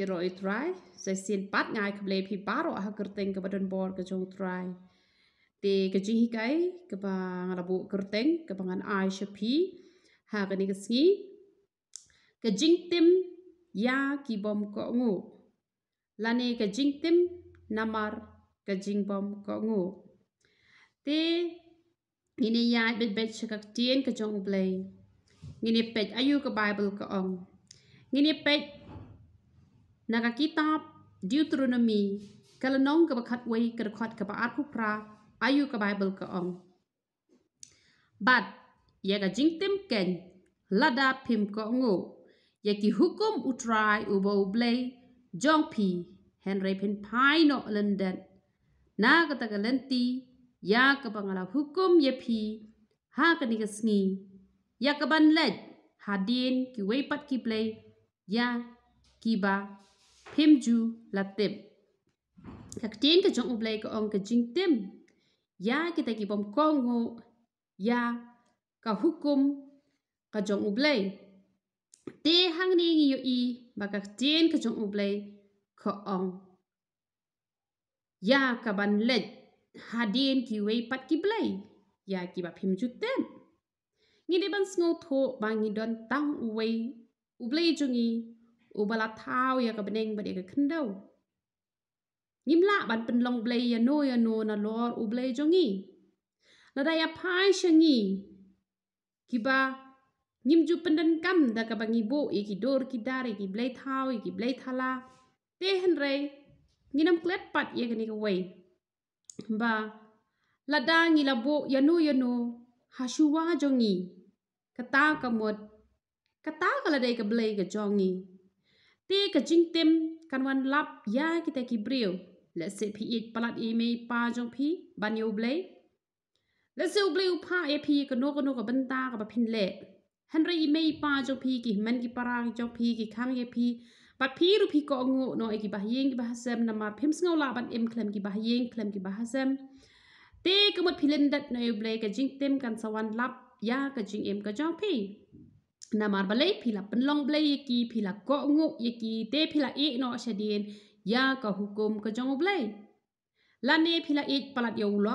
i ro i trai sai sin pat ngai kble baro ha kerteng ka badan bor ka jong trai te ka ji kai ka ba ngalabu kerteng ka bangan ai shapi ha ka ni ka si ka jing tim ya ki ko ngu lani ka jing tim namar ka jing bom ko ngu te ini ya bet bet shakak tien ka jong blai ngini pet ayu ka bible ka ong ngini pet na ka kitab Deuteronomy kala nong ka bakat wei ka rakhat ka baat ku pra ayu ka bible ka ong but ye ga jing tim ken lada pim ko ngo ye ki hukum utrai ubo blay jong pi henry pin pai no london na ka ta ka lenti ya ka bangala hukum ye pi ha ka ni ka sngi ya ka ban let hadin ki wei pat ki play ya kiba phim ju la tem kak tin ka jong ublai ka ong ka jing tem ya kita ki bom kongo ya ka hukum ka jong ublai te hang ni ngi yo i ba kak tin ka jong ublai ka ong ya ka ban let hadin ki wei pat ki blai ya ki ba phim ju tem ngi de ban sngau tho ba ngi don tang wei ublai jungi อุบลท้าวยากระเบงบัดเอกขึ้นเดายิ้มละบัดเป็นลองเบลยานูยานูนารอดอุเบลจงี้ละได้อภัยชงี้กี่บ้ายิ้มจูเป็นดันกัมดากระบังีโบอีกีดอร์กีดาร์อีกีเบลท้าวอีกีเบลทลาเตะเห็นไรยิ้มน้ำเกล็ดปัดเอกนี่ก็เว้ยบ้าละได้ยิ้มละโบยานูยานูฮัชวาจงี้กระตากระมด Kata kalau dia kebeli kejongi. ตีกะจิงเต็มกันวันลับยากิแตกิเบรียวและเสพีอีกปลัดอีเมย์ปาจงพีบันยูเบลและเซลเบลวผ้าเอพีกโนกโนกับบันตากับพินเลเฮนรีเมย์ปาจงพีกิมันกิปรางจงพีกิข้างเอพีปัดพีรูพีกองโงโนเอกิบาเยงกิบาฮเซมนามาพิมสเงาลาบันเอ็มเคลมกิบาเยงเคลมกิบาฮเซมตีกหมดพิลินดัดนายเบลกะจิงเต็มกันสวรรค์ลับยากะจิงเอ็มกะจองพี na marbale phila pen long ble yeki phila ko ngu yeki te phila e no shadin ya ka hukum ka jong ble la ne phila e palat yo lo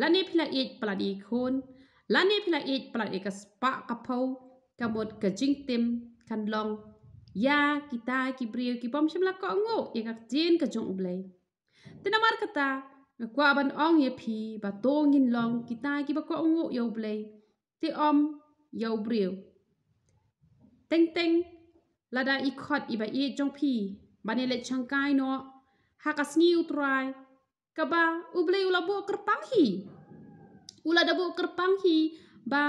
la ne phila e palat e khon la ne phila e palat e ka spa ka phau ka bot ka jing tim kan long ya kita ki bri ki pom shim la ko ngu e ka jin ka jong ble te na mar kata ka kwa ban ong ye phi ba tong in long kita ki ba ko ngu yo ble te om yo bri teng teng la da i khot i ba i jong phi ba ne le chang kai no ha ka sni utrai ka ba u ble u la bo kerpang hi u la da bo kerpang hi ba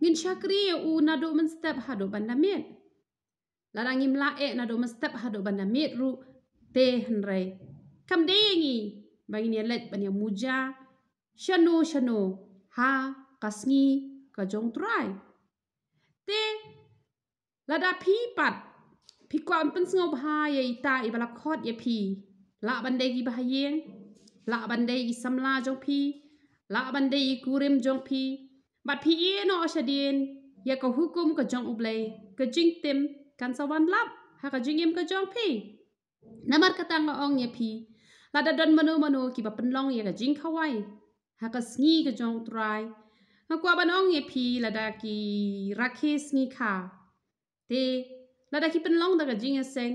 ngin shakri e u na do men step ha do ban da met la da ngim la e na do men step ha do ban da met ru te han rai kam de ngi ba ngin let ban ya muja shano shano ha kasni ka jong trai te ละดาพีปัดพิกวนเป็นเงาพายใหญ่ตาอีบลักคอดยาพีละบันเดกีบาเยงละบันเดกีสำลาจงพีละบันเดกีกูเริมจงพีบัดพีเอโนอชาเดียนอยากกฮุกุมกับจงอุเลกับจิงเต็มกันสวรรค์ลับหากจิงเอ็มกับจงพีนมารกตังกับองยาพีละดาดันมโนมโนกีบเป็นลองอยากกับจิงเขาไว้หากสงีกับจงตรายหากว่าบันองยาพีละดากีรักเฮสงีขาตลดา่เป็นลองดากจิงเอซง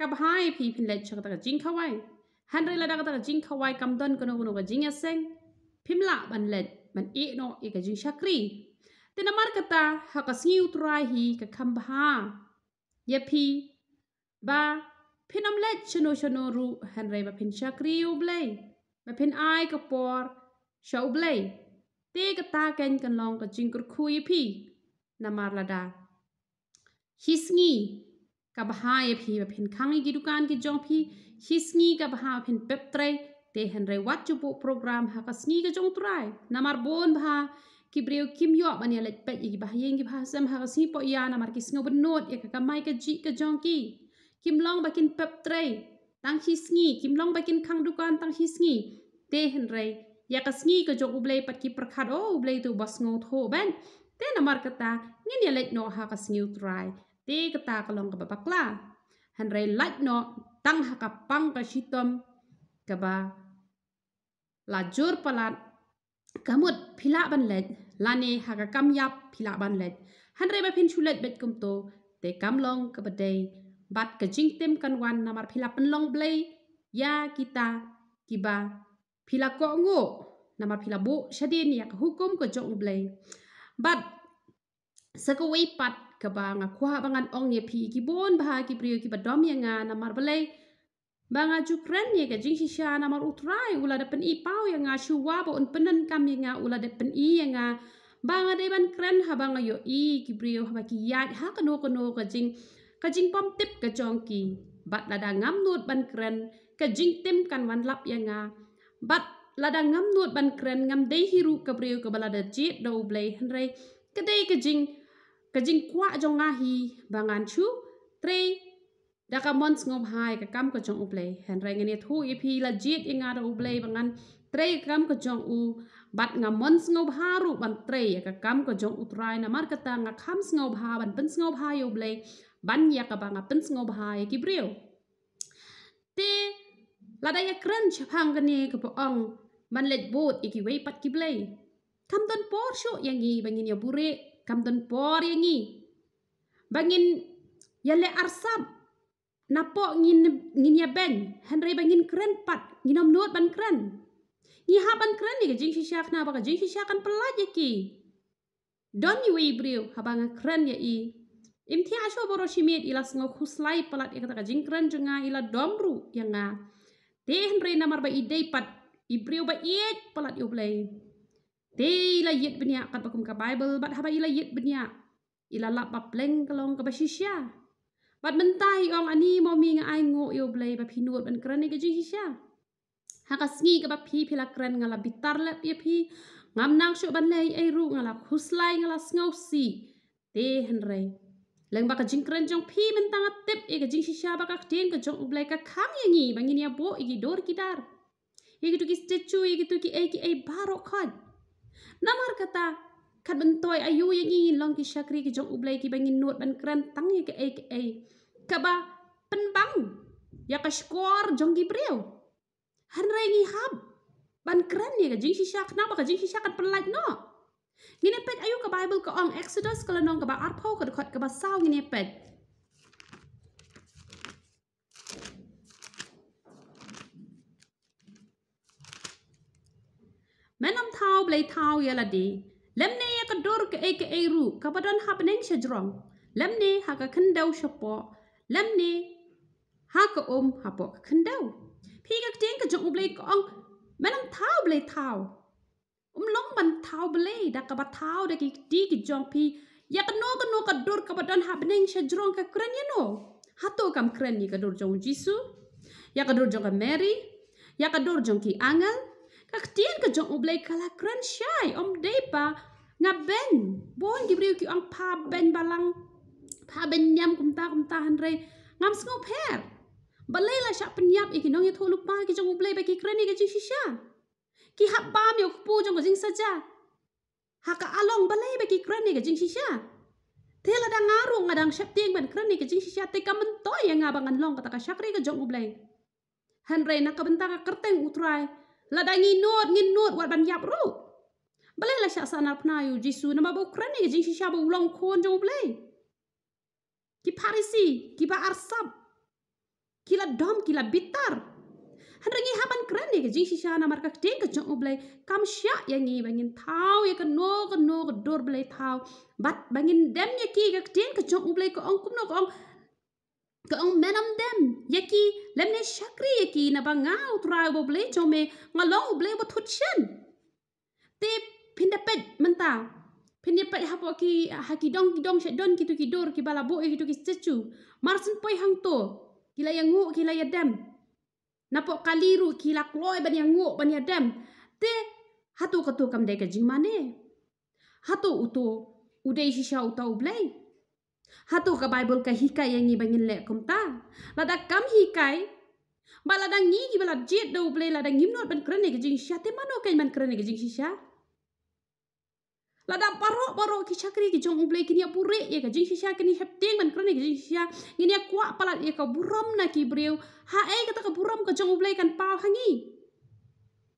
กับไฮพีพินเลชกดากจิงเขาไว้ฮันรีลดากดากจิงเขาไว้กำดันกันโกนกจิงเอซงพิมล่ะบันเลดมันอีโนอีกับจิงชักรีแต่นมาร์กตาหากสิุตรายฮีกับคำบ้าเยพีบ้าพินอมเลชโนชโนรูฮันรีมาพินชักรีอุเบลยมาพินไอกับปอร์ชาอุเบลยเตกตาเกนกันลองกับจิงกุคุยพีนมาร์ลดา hisngi ka bha ye phi ba phin khangi gi dukan ki jong phi hisngi ka bha phin pep trai te hen rai wat chu program ha ka sngi ka jong trai namar bon bha ki breu kim yo mani le pe gi bha ye gi bha sam ha si ha, ha po ya namar ki sngo bun not ek ka mai ka ji ka jong ki kim long ba kin pep trai tang hisngi kim long ba kin khang dukan tang hisngi te hen rai ya ka sngi ka jong ublei pat ki prakhad o ublei tu bas ngo tho ben te namar ka ta ngin ye le no ha ka sngi trai ti kata kalong ka babakla. Hanray light no, tang hakapang ka shitom ka ba lajur palat kamut pila ban let lani hakakam yap pila ban let hanray ba pin chulet bet kum to te kamlong ka day bat ka jingtem kan wan namar pila pan long blay ya kita kiba pila ko ngo namar pila bo shadin yak hukum ko jong blay but sakawi pat ka ba nga kwa ba nga ong ye phi ki bon ba ki priyo ki ba dom ye nga na mar ba lei ba nga ju kren ye ka jing shi sha na mar utrai ula de pen i pau ye nga shu wa bo un penen kam ye nga ula de pen i ye nga ba nga de ban kren ha ba nga yo i ki priyo ha ba ki ya ha ka no ka no ka jing ka jing pom tip ka chong ki ba la da ngam nuot ban kren ka jing tim kan wan lap ye nga ba la da ngam nuot ban kren ngam de hi ru ka priyo ka ba la da chi do blai hen rei ka de ka jing kajing kwa jong nga hi bangan chu tre da daka mons ngom hai ka kam ka jong uble hen reng ne thu i e phi la jit inga e ro uble bangan tre kam ka jong u bat nga mons ngob ha ru ban tre e ka kam ka jong utrai na mar kata nga kham ngom ha ban pins ngob ha yo ble ban ya ka banga pins ngom ha ki breu te la da ya kran chapang ka ne ka ong man let bot iki wei pat ki ble kam don por sho yang i bangin ya bure kam don por yang ni bangin yang le arsab napo ngin ngin ya ben henre bangin keren pat nginom nuot ban keren ni ha ban keren ni jing si syak na ba jing si syak kan pelaje ya ki don you we brew ha bang keren ya i imti asho boro shimit ila sngo khuslai palat ikata ya ka jing keren jenga ila domru yang a te henre namar ba idei pat ibrio ba iet palat yo blame Tila yit benia kat pakum ka Bible bat haba ila yit benia. Ila lap pa pleng kalong ka basisya. Bat mentai ong ani mo mi nga ai ngo yo blai ba pinuot ban kran ka jisya. Ha ka sngi ka ba phi phila kran nga la bitar la pi phi. Ngam nang sho ban lei ai ru nga la khuslai nga la sngau si. Te hen rei. Leng ba ka jing kran jong phi men tanga tip e ka jisya ba ka ten ka jong blai ka khang yingi bangini ya bo igi dor kitar. Igi tu ki stechu igi tu ki ai ki ai baro khat. Nomor kata khat bentoy ayu yang ingin long ki syakri ki jong ublay ki bangin nuat ban kran tang ye ke ek ei. Kaba penbang ya ka skor jong ki breu. Han rai ngi hab. Ban kran ye ka jing si syak na ba ka jing si syak kan pelaj no. Ngine pet ayu ka Bible ka ong Exodus kalau nong ka ba arpo ka kot ka ba saw ngine pet. menam tau blay tau yaladi. Lemne ya kedor ke ek eru kapadon hapnen sejrong. Lemne haka kendau sepo. Lemne haka om hapo kendau. Pi kak ting ke jong blay kong menam tau blay tau. Um long ban tau blay da kapad tau da kik di ke jong pi. Ya kano kano kedor kapadon hapnen sejrong ke kerenya no. Hato kam kerenya kedor jong Jisu. Ya kedor jong ke Mary. Ya kedor jong ki Angel. Kak tien ka jong oblay oh, kala kran shai om day pa nga ben bon di briu ki ang pa ben balang pa ben nyam kum ta kum ta han re ngam sngo per balay la sha pen yap iki eh, nong yatho lupa ki jong oblay oh, ba ki kran ni ga ji shisha ki hap pa mi ok po jong ga jing sa cha ha ka along balay ba ki kran ni ga jing shisha te la dang aru nga dang shap tieng ban kran ni ga jing shisha te ka men to ya nga bangan long ka ta oh, ka sha kre ga jong oblay han re na ka ben ta ka kerteng utrai la da ngi nuot ngi nuot wal ban yap ro bale la sha sana pna yu jisu na ma bo krani ji shi sha bo long khon jo ble ki parisi ki ba arsab ki la dom ki la bitar han rangi haban krani ji shi sha na marka te ka jo ble kam sha ya ngi ba ngin thau ya ka no ka no ka dor ble thau bat ba ngin dem ya ki ka te ka jo ble ko ong kum no ko ong că un men am dem, yeki lemne shakri yeki na ba nga o trai bo ble cho me nga lo ble bo thu chen. Te pinda pet man ta. Pinda pet ha ki ha ki dong ki dong she don ki tu ki dor ki bala bo e ki tu ki chu. Mar sin poi hang to. Ki la yang ngu ki la ya dem. Na po kaliru ki la kloi ban yang ngu ban ya dem. Te ha tu ka tu kam de ka jing mane. Ha tu u tu u dei shi sha u ta u ble. Hatu ka Bible ka hikai yang ni bangin lek kum ta. Lada kam hikai. Ba lada ngi ki bala jet do play lada ngim not ban krene ke jing sya te mano kai man krene ke jing sya. Lada paro paro ki chakri ki jong play ki ni apure ye ka jing sya ki ni hep ting man krene ke jing sya. Ngi ni kwa palat ye ka buram na ki breu. Ha e eh, ka ta ka buram ka jong play kan pau hangi.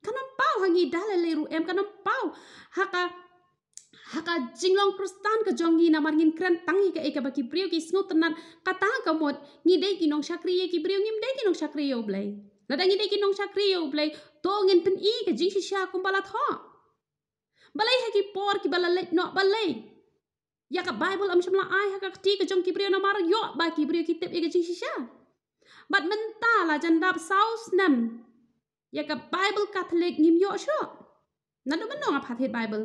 Kanam pau hangi dalai leru em kanam pau. Ha ka haka jinglong kristan ka jonggi namar ngin kren tangi ka eka baki priyo ki snu tenan kata ka mod ngi dei ki nong sakri ye ki priyo ngim dei ki nong sakri yo e blai la dangi dei ki nong sakri yo e blai to ngin pen i ka jing sha kum bala tho balai ha ki por ki bala le no balai ya ka bible am shamla ai haka ti ka jong ki priyo namar yo ba ki priyo ki tep e ka jing sha bat menta la jandap saus nam ya ka bible catholic ngim yo sho nanu menno a phathet bible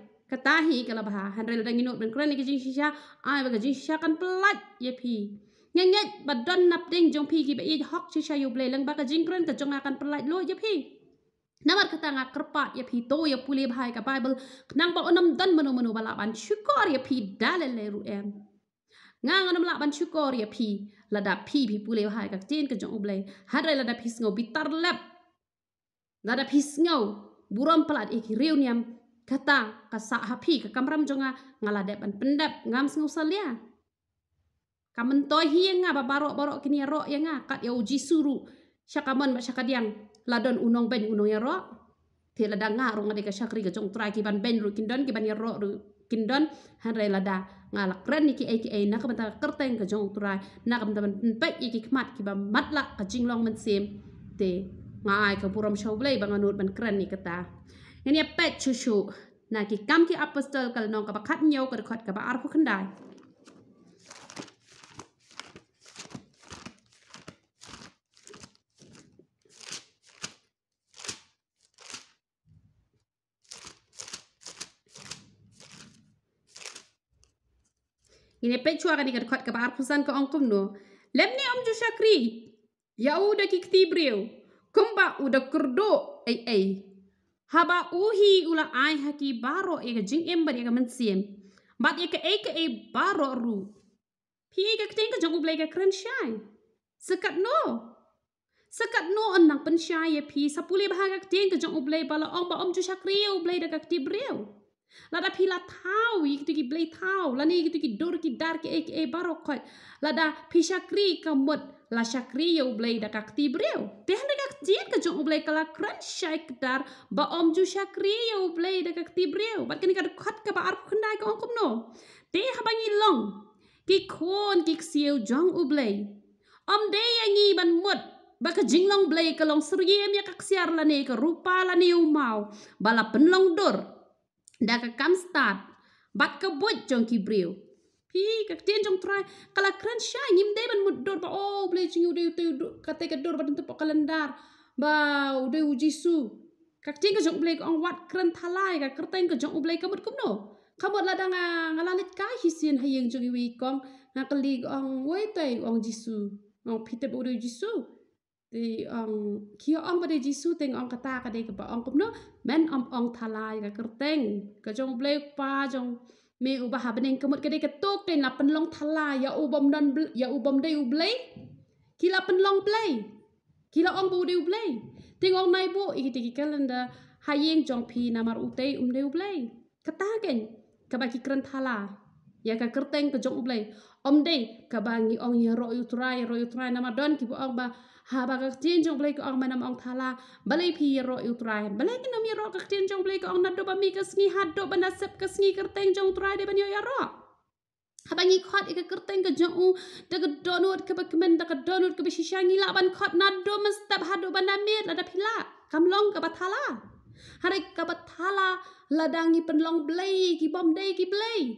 kata hi kala bah han rel dangi no ben kran ki jing shisha ai ba jing shisha kan plat ye phi nghe nghe bà đơn nạp đinh trong phi kỳ bà y hóc chứ sao yêu bề lăng bà cả dinh cơn cả trong ngạc ăn bà phi, lôi yếp hi nam bà kata ngạc cướp bạc yếp hi tô yếp puli bà bible nàng ba onam đơn mano mano bà lạ bàn chú cor yếp hi đá lê lê ru em ngang onam lạ bàn chú cor yếp hi là đạp phi phi puli bà hai cả trên cả trong uble hát rồi là đạp hi snow bị tar lẹp là đạp hi snow buram palat ek reuniam kata kasak hapi ke kamram jonga ngaladep an pendap ngam sengusal ya. Kamen toy hi yang ngah barok barok kini ya rok yang ngah kat ya uji suru. Syakaman mak syakad yang ladon unong ben unong ya rok. Ti lada ngah rong ngadeka syakri ke jong trai kiban ben ru kindon kiban ya rok ru kindon han rai lada ngalak ren iki aki ai nak kamen tanga kerteng ke jong trai nak kamen tanga pek iki kemat kiban matlak ke jinglong men sim. Ti ngah ai ke puram shau blei bangan nut ben keren ni kata. เนี่ยเป็ดชูชูนากิกรรมที่อัปเปอร์สเตอร์กับน้องกับคัดเงียวกับคัดกับอาร์คุขันได้ยินเป็ดชัวกันกับคัดกับอาร์คุสันกับองคุมนัวเล็บนี่อมจูชักรียาอูดักิคตีเบรียวคุมบะอูดักกรดูเอเอ Haba uhi ula ai haki baro e ga jing ember e ga men siem. Bat e ka e ka e baro ru. Pi e ka kten ka jang ublai ka kren shai. Sekat no. Sekat no an nang pen shai e pi. Sapule bahaga kten ka jang ublai bala om ba om ju shakri e ublai da ka ktib reo la da pila tau i ki tuki blei tau la ni ki tuki dor ki dar ki e ki e baro koi la da pi shakri ka mut la shakri yo blei da kak ti breu te hande kak jen ka jong blei ka la kran shai dar ba om ju shakri yo blei da kak ti breu bat kini ka kat ka ba arp khundai ka onkum no te ha bangi long ki kon ki ksiyo jong u blei om de yangi ban mut Baka jinglong blei ka long suriye miya kaksiar la ne ka rupa la ne umaw. Bala penlong dor dacă cam stat, bat că bot jong kibriu. Pi, că tie jong trai, că la crân șa, nim de ban mut dor, o, ble, ci nu de ute, că te că dor, bat întâmpă calendar, ba, ude u jisu. Că tie că jong ble, că on wat crân talai, că crân că jong ble, că mut cum no. Că mut la danga, că la lit ca hisin, hai yung e jong iwi, că on, că lig on, uite, on jisu, on pite bu de jisu. ទីអង្គគៀអង្គព្រះយេស៊ូវទាំងអង្គកតាកដេកបអង្គគំនោះមិនអំអង្គថាឡាយកក្រតែងក៏ចងប្លេកប៉ាចងមីឧបហាបនឹងកមុតកដេកតូកទេឡាប៉ុនឡងថាឡាយ៉ាឧបំណនយ៉ាឧបំដេឧប្លេគីឡាប៉ុនឡងប្លេគីឡាអង្គប៊ូដេឧប្លេទាំងអង្គណៃប៊ូអ៊ីទីគីកាលនដាហើយយើងចងភីណាមរឧទេឧំដេឧប្លេកតាកេងកបាគីក្រិនថាឡាយ៉ាកក្រតែងក៏ចងឧប្លេអំដេកបាងីអង្គយ៉ារយុត្រៃរយុត្រៃណាមដនគីបអង្គបា habagak tin jong blake ang manam ang thala balay phi ro utrai balay ki nam ro kak tin jong blake ang nadoba mi ka sngi hat do bana sep ka sngi ker teng jong trai de banyo ya ro habangi khot ik ker teng ka jong u de ka donut ka bakmen de ka donut ka bishishangi la ban khot nadu mastab hat do bana mi ada pila kam long ka bathala hare ka bathala ladangi pen long blake ki bom de ki blake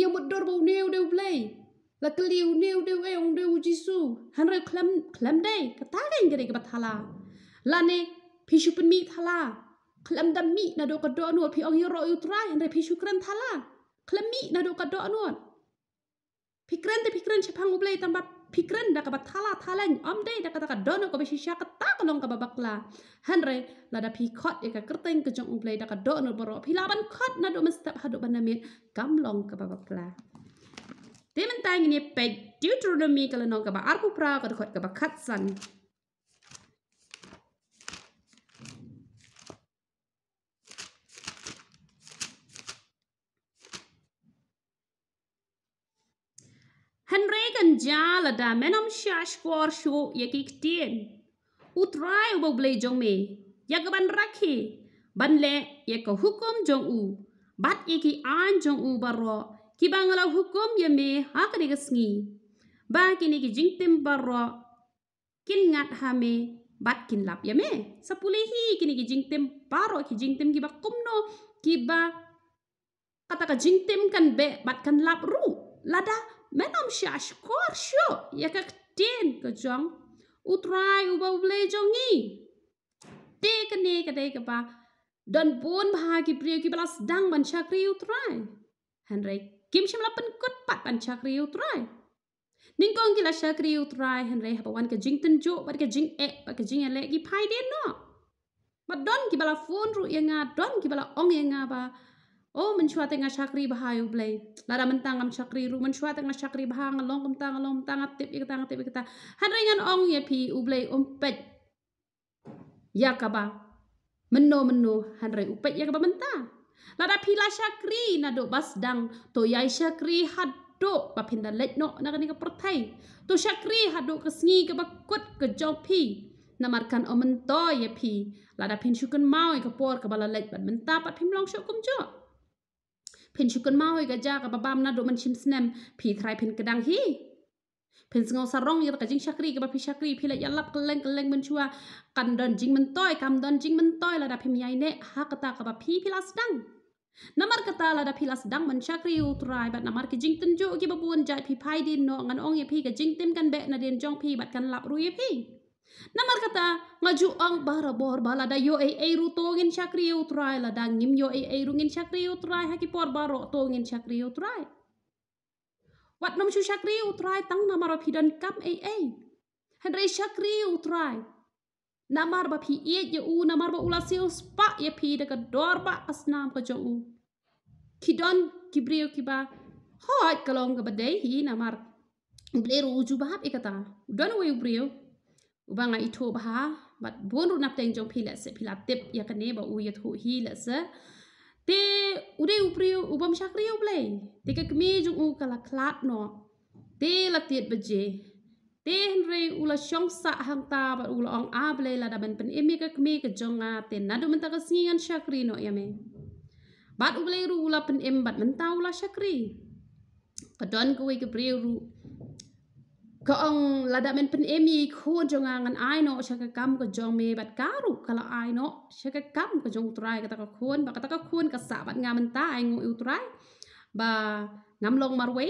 Yang berdor bau neo deu blake la kliu neu deu e ong deu jisu han re klam klam dai ka ta ga ingre ga thala la ne phishu pen mi thala klam da mi na do ka do nu phi ong ro yu tra han re phishu kran thala klam mi na do ka do nu phi kran de phi kran che phang ublai tam ba phi kran da ka ba thala thala om dai da ka da ka do nu ko be shisha ka ta ka long ka ba bakla han re la da phi khot e ka krteng ka jong ublai da ka do nu ro phi la ban khot na do mas tap ha do ban na mi kam long ka ba bakla ទេមិនតែងគ្នាពេក Deuteronomy កលនងកបអរពុប្រាក៏គាត់កបខាត់សាន់ហេនរីកាន់ជាលដាមែនំជាស្គរឈូយេគីគទៀនអ៊ូត្រៃអ៊ូបប្លេជុងមេយ៉ាកបានរ៉ាខីបានលេយេកហុគុំជុងអ៊ូបាត់យេគីអានជុងអ៊ូបារ៉ ki bangla hukum yemi hakri gisngi ba kini ki jingtim barro kin ngat hame bat kin lap yeme sapulehi kini ki jingtim paro ki jingtim ki bakumno ki ba kata ka jingtim kan be bat kan lap ru lada menom shi ashkor shu yakak ten ko jong utrai uba ble jongi te kene kade ka ba don bon bha ki priyo ki blas dang ban chakri utrai henrik គីមឈឹមឡាពិនគាត់បាត់បានឆាក់រីវត្រៃនិងកងគីឡាឆាក់រីវត្រៃហិនរៃហបវ៉ាន់កជីងតិនជូបាត់កជីងអេបាត់កជីងអេលេគីផៃឌិនណោមកដនគីបាឡាហ្វូនរុយងាដនគីបាឡាអងយងាបាអូមិនឈួតតែងាឆាក់រីបហាយូប្លេឡារ៉ាមិនតាំងងាំឆាក់រីរុមិនឈួតតែងាឆាក់រីបហាងឡងគំតាំងឡងតាំងតិបយកតាំងតិបយកតាហិនរៃងានអងយេភីអ៊ូប្លេអ៊ុំពេចយ៉ាកាបាមិនណូមិនណូហិនរៃអ៊ុពេចយ៉ាកាបាមិនតា Lada pila syakri na do bas dang to yai syakri had do ba pinda let no na kani ka pertai. To syakri had do kesngi ke bakut ke jong pi. Na markan o mento ye pi. Lada pin syukun mau ke por ke bala let ban menta pat pim long syukum jo. Pin syukun mau ke ja ke babam na do man chim snem pi thrai pin kedang hi. พนสงสารงยกจิงชักรีกับพี่ชักรีพี่ละยันลับกันเล่งกันเล่งมันชัวกันดอนจิงมันต้อยกันดอนจิงมันต้อยระดับพิมยัยเนะฮักกตากับพี่พี่ลาสดังน้ำมันกตาระดับพี่ลาสดังมันชักรีอุตรายบัดน้ำมันกจิงตึนจุกีบบวนใจพี่พายดินเนาะงันองยพี่กับจิงเต็มกันแบะนาเดียนจ้องพี่บัดกันหลับรู้ยพี่น้ำมันกตางาจุอังบาระบอร์บาระดับโยเอเอรูโตงินชักรีอุตรายระดับยิมโยเอเอรูงินชักรีอุตรายฮักกี้ปอร์บาระโตงินชักรีอุตรายวัดนมชูชักรีอุตรายตั้งนามารพีดอนกัมเอเอเฮนรีชักรีอุตรายนามารบพีเอเยอูนามารบอุลาซิอุสปะเยพีเด็กดอร์บะอัสนามกจอูคิดอนกิบรียกิบะฮอไอ้กลองกับเดย์ฮีนามารเบลรูจูบาบเอกตาดอนเวยุบรียกอุบังไอทูบฮะบัดบุนรุนับเต็งจงพีเลสพีลาติบยากันเนบอุยทูฮีเลส te ude upri ubam shakri ublay te ka kmi jung u kala klat no te la tiet baje te henry ula shong sa hang ta ba ula ong a blay la daban pen emi ka kmi ka jonga te na do menta ka singan shakri no yame bat ublay ru ula pen em bat menta ula shakri ka don ka we ka pri ru ก็องระดับเป็นเป็นเอมีคู่จงงานไอโนชักกรรมก็จงเมบัดการุกละไอโนชักกรรมก็จงตรายก็ตะกคุรบักตะกคุรก็สาบัดงานมันตาไองูอิตรายบางามลงมารวย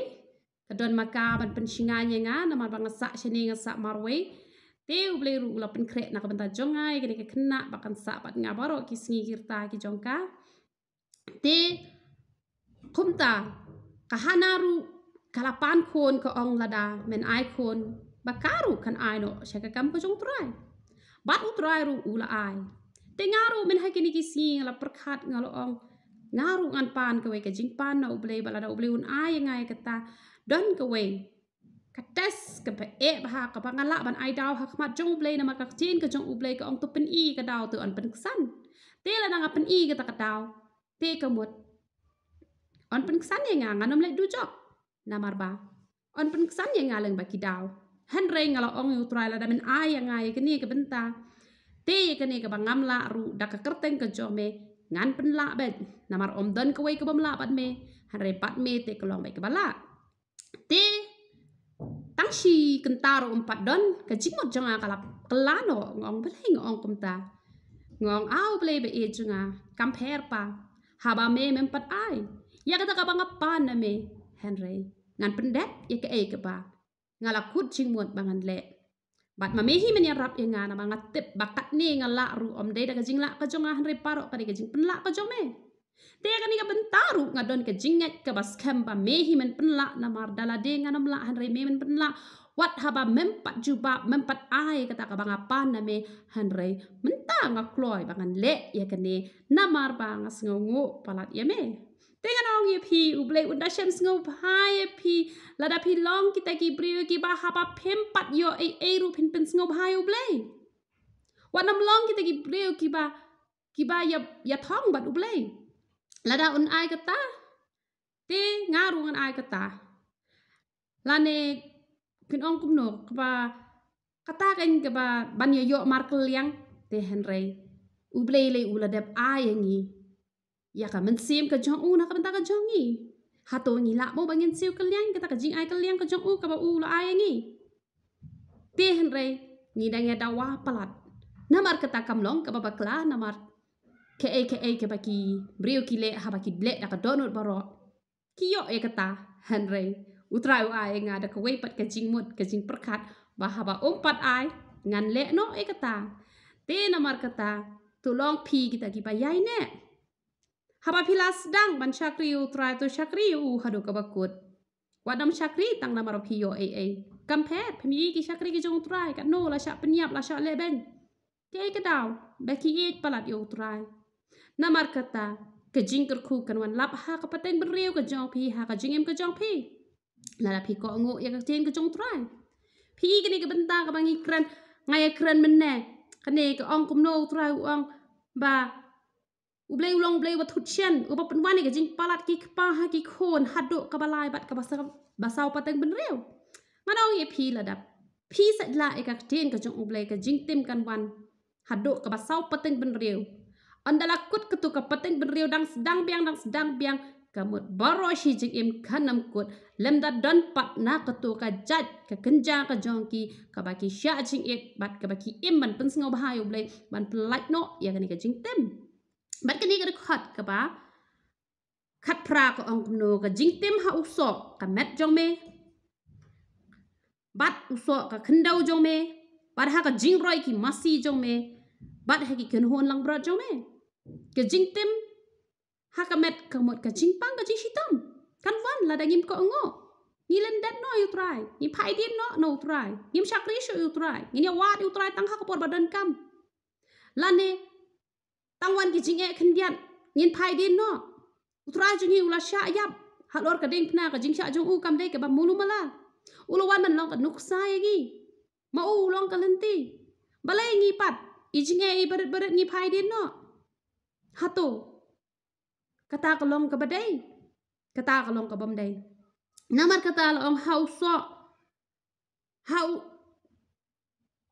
กระดนมากาบันเป็นชิงานยังงานมันบังสะชนิงสะมารวยเตียวเปลรูละเป็นเครนักบันตาจงไงกันก็คณะบักันสาบัดงาบารอกิสงีกิรตากิจงกาเตคุมตากะฮานารุ kalapan kon ko ong lada men ai kon bakaru kan ai no shaka kam ko jong trai bat u trai ru u la ai te ngaru men ha kini ki si la perkhat ngalo ong ngaru ngan pan ka we ka jing pan no ble bala da ble un ai ngai ka ta don ka we ka tes ka pa e ba ha ka pa ban ai dau ha khmat jong ble na ma ka chin ka jong u ble ka ong to pen i ka dau to an pen san te la na ka pen i ka ta ka dau te ka mot an pen san ye nga ngan am le du jok Nomor ba. On pun kesan yang ngaleng bagi dau. Henre ngala ong yu trai la damen ai yang ai kene ke benta. Te ye kene ke bangam la ru da ke kerteng ke jo me ngan pen la be. Namar om don ke wei ke bam la pat me. Henre pat me te ke long be ke bala. Te tang si kentaro om pat don ke jing mot jong ngala kelano ngong be hing ong kum ta. Ngong au ble be e jung a kam pa. Haba me mem pat ai. Ya kata ka bangap pan na me. Henry ngan pendek ye ke ke ba ngala kut ching mon ba ngan le bat ma mehi men yarap ye ngan ba ngat tip bakat ni ngala ru om de da jingla ka jong ngan re paro ka de jing pen la ka jong me te ka ni ka ben taru ngat don ke jingat ke bas kem ba mehi men pen la na mar dala de ngan am la han re me men pen la wat haba mempat juba mempat ai kata ka banga pan na me han re menta ngak kloy ba ngan le ye ke ni na mar ba ngas ngongo palat ye me တင်ကနောင်ကြီးဖီဦးပလေဦးဒါရှမ်စငူဖိုင်ဖီလာဒဖီလောင်ကီတကီပရီယကီဘာဟာပါဖင်ပတ်ယောအေအေရူဖင်ပင်စငူဖိုင်ဦးပလေဝနမ်လောင်ကီတကီပရီယကီဘာကီဘာယယထောင်းဘတ်ဦးပလေလာဒါဥန်အိုင်ကတာတေငါရုံအိုင်ကတာလာနေကင်အောင်ကုမနောကဘာကတာကင်ကဘာဘန်ယောမာကလျံတေဟန်ရေဦးပလေလေဦးလာဒပ်အိုင်ငီး Ya ka men sim ka jong u na ka benta ka jong i. Hato ni lak mo bangin siu ke liang kita ka jing ai ke liang ka jong u ka ba u lo ai ngi. Ti hen rei ni dang ya dawa palat. Namar kata kam long ka ba ba kla namar. Ke ai ke ai ke ba ki brio ki le ha ba ki ble da ka donut ba ro. Ki yo e kata hen rei. Utra u ai nga da ka wei pat ka jing mut ka jing perkat ba ha ba um pat ai ngan le no e kata. Ti namar kata tolong pi kita ki ba yai ne. ฮับอภิลาสดังบัญชากรีอุตรายตัวชากรีอูฮัดูกบกุดวัดน้ำชากรีตั้งนามารพิโยเอเอกำแพ้พมีกิชากรีกิจงตรายกันโนราชาเปัญญาบราชาเลเบนเกกระดาวแบกีเอตปลัดอยู่ตรายนามารกตากจิงกระคูกันวันลับฮากระเตงเ็นเริยวกจองพีฮากจิงเอ็มกจองพีลาลาพีก็โง่ยากเจงกจงตราย พีกันนี่ก็เป็นตากับบางอีกครันไงอีครันมันแน่คันนีก็อองกุมโนตรายอองบาอุบลยุลองเบลวัตถุเชนอุบปนวันนี้ก็จิงปลัดกิกปาฮกิโคนฮัดโดกับลายบัดกับภาษาภาษาปะเตงเป็นเร็วมันเอาเงี้ยพีระดับพีสัจละเอกเทนก็จงอุบลก็จิงเต็มกันวันฮัดโดกับภาษาปะเตงเป็นเร็วอันดลักุดกระตุกกับปะเตงเป็นเร็วดังสดังเบียงดังสดังเบียงกับหมดบารอชีจิงเอ็มขันนำกุดเลมดัดดันปัดนากระตุกกับจัดกับกันจางกับจงกีกับบักกิชาจิงเอ็ดบัดกับบักกิเอ็มมันเป็นสิ่งอุบายอุบลมันเป็นไลท์โนยังไงก็จิงเต็มบัดกันนี้ก็ขัดกับะขัดพระก็องคุโนกับจิงเต็มหาอุศกกับแมตจงเมบัดอุศกกับขันดาวจงเมบัดหากับจิงรอยกีมัสซีจงเมบัดหากีขันฮวนลังบราจงเมกับจิงเต็มหากับแมตกับหมดกับจิงปังกับจิงชิตมกันวันละดังยิมก็องโงยิ่งเล่นเด็ดน้อยอยู่ตรายยิ่งไพ่ดีน้อยน้อยอยู่ตรายยิ่งชักริชอยู่ตรายยิ่งเยาวาดอยู่ตรายตั้งหากับปวดบัดเดินกำลันเน่ tang wan gi jing e khin dian nin phai din no utra ju ni ula sha yap halor ka ding phna ka jing sha ju u kam de ke ba mulu mala ulo wan man long ka nuk sa ye gi ma u long ka lenti balai ngi pat i jing e ber ber ngi phai din no ha to kata ka long ka badai kata ka long ka bom dai namar kata la om hau so hau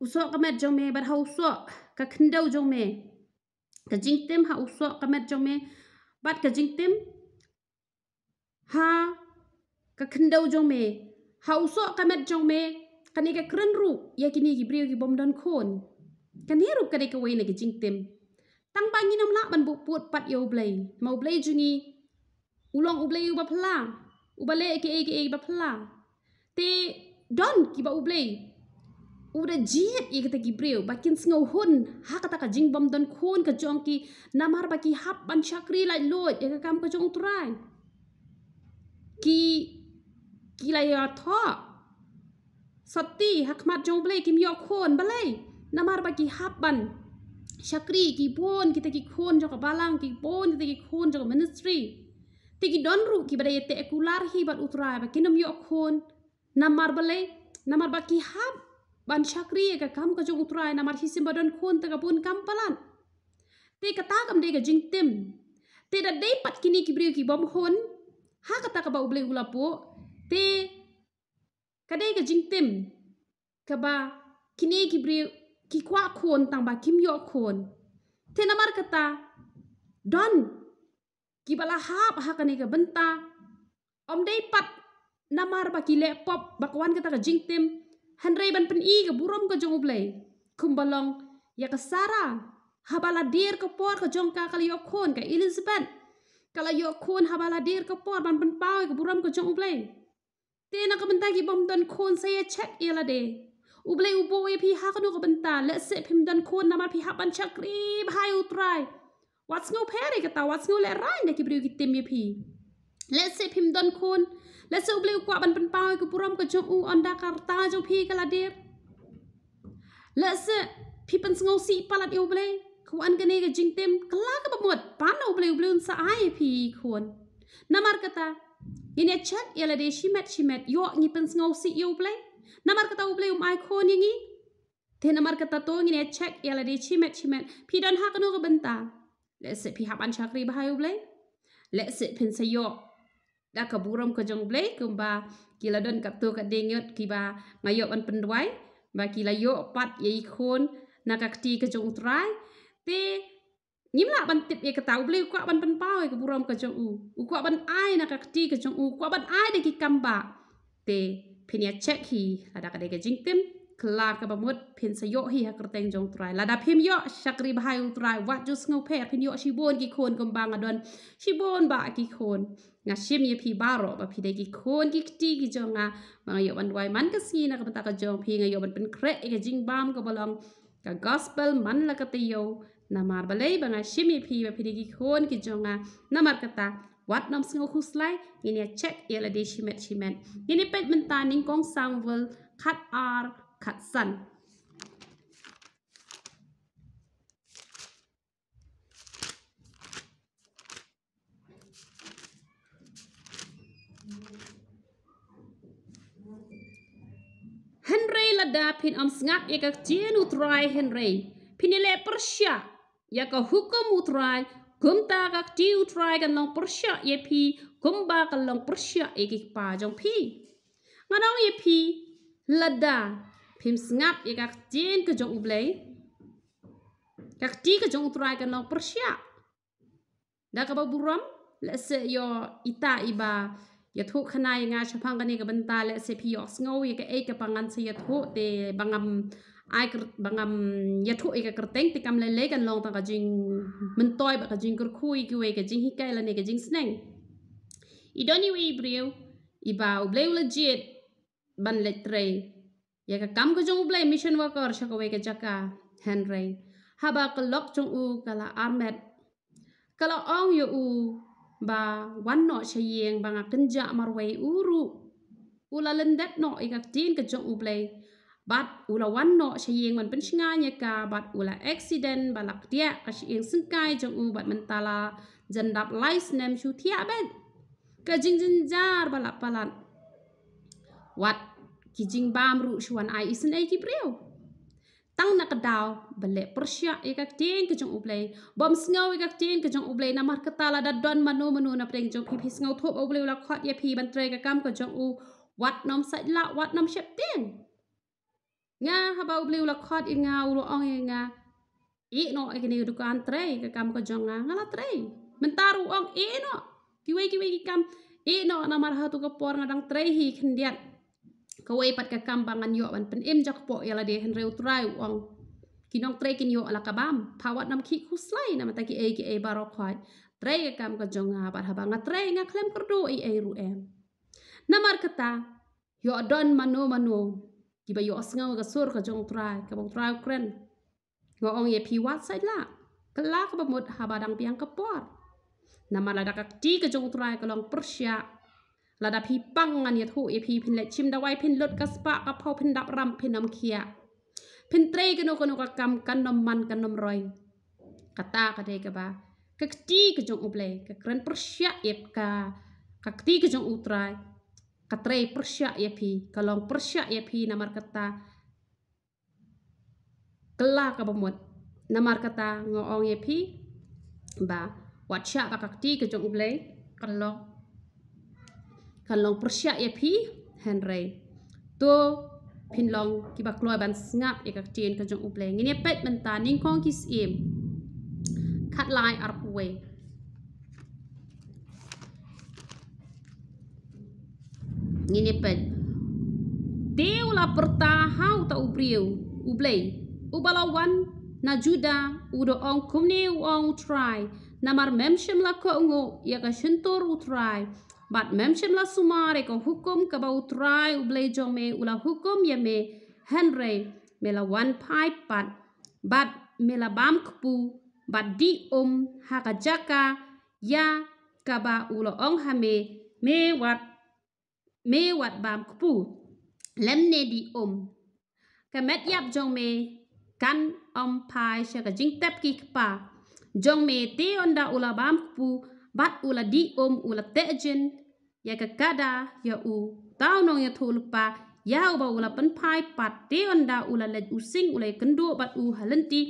usok kemet jong me ber hau so ka khndau jong me ka jing tem ha uswa kamet jong me bat ka jing tem ha ka khandau jong me ha uswa kamet jong me kani ka kren ru ya kini gi brio gi bom don khon kani ru ka de ka wei na gi jing tem tang ba ngi nam la ban bu puat pat yo blai mau blai jungi ulong ublai u ba phala ubale ke ke ba phla, te don ki ba ublai อุระจีบอีกตะกีบเปรียวบักินสงหุ่นฮักตะกจิงบอมดอนคนกะจองกีนามารบักีฮับบัญชักรีไลลยอดเอกกรรมกะจองตรายกีกีไลยาท้อสตีฮักมาจงเบลกิมยอคนบเลยนามารบักีฮับบันชักรีกีปนกีตะกิคนจงกบาลังกีปนกีตะกิคนจงกมินิสทรีตะกิดอนรูกีบัดยเตะกุลาร์ฮีบัดอุตรายบักินมยอคนนามารบเลยนามารบักีฮับ ban chakri ka kam ka jong utrai na mar hisim badon khon ta kapun kam palan te ka ta kam de ka jing tim te da de pat kini ki bri ki bom khon ha ka ta ka ba ubli ula po te ka de ka jing tim ka ba kini ki bri ki kwa khon tang ba kim yo khon te na mar ka ta don ki bala hap ha ka ni ka banta om de pat namar ba ki le pop bakwan ka ta ka jing tim ฮันไรบันเป็นอีกับบุรุมก็จงอุบเลยคุมบอลองอยากการะาฮับาลาเดียร์ก็ปอดก็จงกากะลยอคคนกับอิลิซาเบธกะลยอคคนฮับาลาเดียร์ก็ปอดมันเป็นเป้ากับบุรุมก็จงอุบเลยเตนักบันตากิบอมดอนคนเส่เช็คเอลาเดอุบเลยอุโบเอพีฮักนุกบันตาและเสพิมดอนคนนามาพีฮักบันชักรีบไฮอุตรายวัดสงูเพริกตาวัดสงูและร้นเด็กบริวกิเตมีพีและเสพิมดอนคนและสูบลิวกว่าบันเป็นเป้ากบปรมกับจมอูอันดาการ์ตาจงพีกกลาเดียและเสพี่เป็นสงสีปลัดอิวเบลขวันกันเองกับจิงเต็มกล้ากับหมดปานเอวเบลวเบลนสายพี่คนนามาร์กตายินเชัดเอลเดชิเมตชิเมตยองีเป็นสงสีอิวเบลนามาร์กตาอุเบลไอคนยังงี้เทนมาร์กตาโตยินยเช็คเอลเดชิเมตชิเมตพี่ดันหักนูกับบันตาและเสพี่หับอันชักรีบหายอุเบลและเสเพ็นสยอ da ka buram ka jong blei kumba kila don kap tu ka dengyot kiba ngayo an penduai ba kila yo pat ye ikon na ka kti ka jong trai te nyim la ban tip ye ka tau blei kwa ban pen pao ka buram ka jong u u kwa ban ai na ka kti ka jong u kwa ban ai de ki kamba te penya check hi ada ka de ka jing tim Kelar ke bermut pin sayok hi hak kerteng jong trai. Lada pin yo syakri bahai ung trai. Wat jus ngau pek pin yo shibon ki kon kembang adon. Shibon ba ki kon. Nga shim ye pi baro ba pi ki kon ki kti ki jong nga. Mga yok wanduai man ke si na kapata ke jong pi nga yok ban pin krek ike jing bam ke balong. Ka gospel man la kate yo. Namar balai ba nga shim ye pi ba pi ki kon ki jong nga. Namar kata. Wat nam sing ku slai ini a ya check ia la de shimet shimet ini ya pet mentaning kong sangwel khat ar ខាត់សិនហេនរីឡាដាភិនអំស្ងាត់អេកជានូត្រៃហេនរីភិនលេប្រស្យាយកហុកមូត្រៃគុំតាកជីវត្រៃកឡងប្រស្យាយេភីគុំបាកឡងប្រស្យាអេកីប៉ាចុងភីងណងយេភីឡាដា Phim ngap ya kak jin ke jong ublay. Kak ti ke jong try ke nok persia. Da ka ba buram le se yo ita iba ya thu khana ya nga chapang ka ni ka banta le se phi yo sngau ya ka e ka pangan se ya thu te bangam ai bangam ya thu e ka kerteng ti kam le le kan long ta ka jing mentoy ba ka jing kur khui ki we ka jing hikai la ne ka jing sneng. Idoni we ibriu iba ublay ulajit ban le tray yaka kam ka jong blai mission worker shaka wai ka jaka henry haba ka lok jong u kala armet kala ong yo u ba wan no shayeng banga kenja marwai uru ula lendet no ikak tin ka jong u blai bat ula wan no shayeng man pensinga nya ka bat ula accident balak dia ka shayeng sengkai jong u bat mentala jendap lais nem shu thia bet ka jing jing jar balak palat wat กิจิงบามรูชวนไออิสเนกิเปรียวตั้งนักดาวเบลเลปรชยาเอกเจนกิจงอุเบลบอมสเงาเอกเจนกิจงอุเบลนามาร์กตาลาดัดดอนมโนมโนนับเรงจงพิพิสเงาทบอุเบลละคอดยาพีบันเตรกกรรมกิจงอุวัดน้อมใส่ละวัดน้อมเช็ดเตียงงาฮับอุเบลละคอดเองาอุลอองเองาอีโนเอกนี่ดูการเตรกกรรมกิจงางาละเตรมันตารูอองอีโนกิเวกิเวกิกรรมอีโนนามาร์ฮาตุกปอร์งาดังเตรฮีขันเดียด kawai pat ka kambangan yo wan pen em jak po yala de hen reu trai wang ki nong trai kin yo ala ka bam phawat nam ki khu slai na mata ki ai ki ai baro khoi trai ka kam ka jong ha bar ha bang trai nga klem kar do ai ai ru em na mar kata yo don mano mano ki ba yo asnga ga sur ka jong trai ka bang trai kren ngo ong ye pi wat sai la kala ka ba mot ha ba dang piang ka por na mar la ka ti ka jong trai ka long persia លដាភីប៉ងអានយធូអេភីភិនលេឈឹមដវៃភិនលុតកស្បកផោភិនដាប់រាំភិនអំខៀភិនត្រីកណូកណូកកម្មកាន់នំមាន់កាន់នំរយកតាកទេកបាកកទីកជុងអ៊ុប្លេកក្រិនប្រស្យាអេបកាកកទីកជុងអ៊ូត្រៃកត្រេប្រស្យាអេភីកឡងប្រស្យាអេភីណាមកតាក្លាកបមុតណាមកតាងអងអេភីបាវ៉ាត់ឆាកកកទីកជុងអ៊ុប្លេកឡង kan long persiak ya pi henry to pin long ki bak loi ban singap ek ya ak chain kan jong upleng ini pet mentan ning kong kis im cut line arp way ini pet teu la perta hau ta ubriu ublei ubalawan na juda udo ong kumni ong try namar memshem la ko ngo ya ka shintor utrai but mention la sumare ko hukum ka ba utrai ublay jong me ula hukum ye me henre me la one pipe but but me la bam kpu but di um hakajaka ya kaba ula ong ha me me wat me wat bam kpu lem ne di um ka met yap jong me kan om pai shaka jing tap ki kpa jong me te onda ula bam kpu bat ula di um ula te jin ยากกดาอยาอูต้านองยาทูลปายาอุบาอุลาเป็นพายปัดเตอนดาอุลาเลดอุซิงอุลากันดูบัดอูฮัลันตี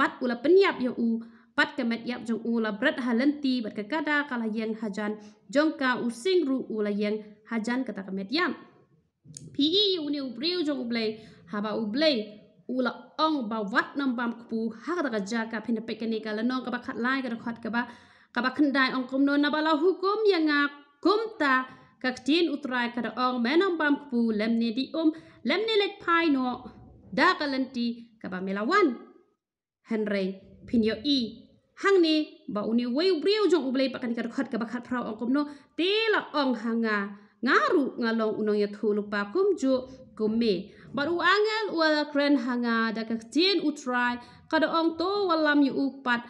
บัดอุลาเป็นยับยาอูปัดกัมัดยับจงอุลาบรัดฮัลันตีบัดกกดากะลายังฮัจันจงกาอุซิงรูอุลายังฮัจันกะตากัมัดยับพีอีอุเนอุบริวจงอุเบยฮาบาอุเบยอุลาองบาวัดนำบัมคูฮักตะกะจากะเพนเปกเนกะละนองกะบะขัดไล่กะระคัดกะบะกะบะขันไดองกุมโนนนะบะลาฮุกุมยังงากุมตาคักทีนอุตรายคระอองแม่น้ำบามกบูเลมเนดิอมเลมเนเล็กพายโนดากาลันตีกับเมลาวันเฮนรีพินโยอีหังนี้บ่าวนี้ไว้เบรียวจงอุบลยประกันการขัดกับบัคดพราวองคุมโนเตละองหงางารุงาลองอุนงยทูลปากุมจุกุมเมบารุอังเอลวัลครนหงาดักักเจนอุตรายคระอองโตวัลลัมยูอุปัด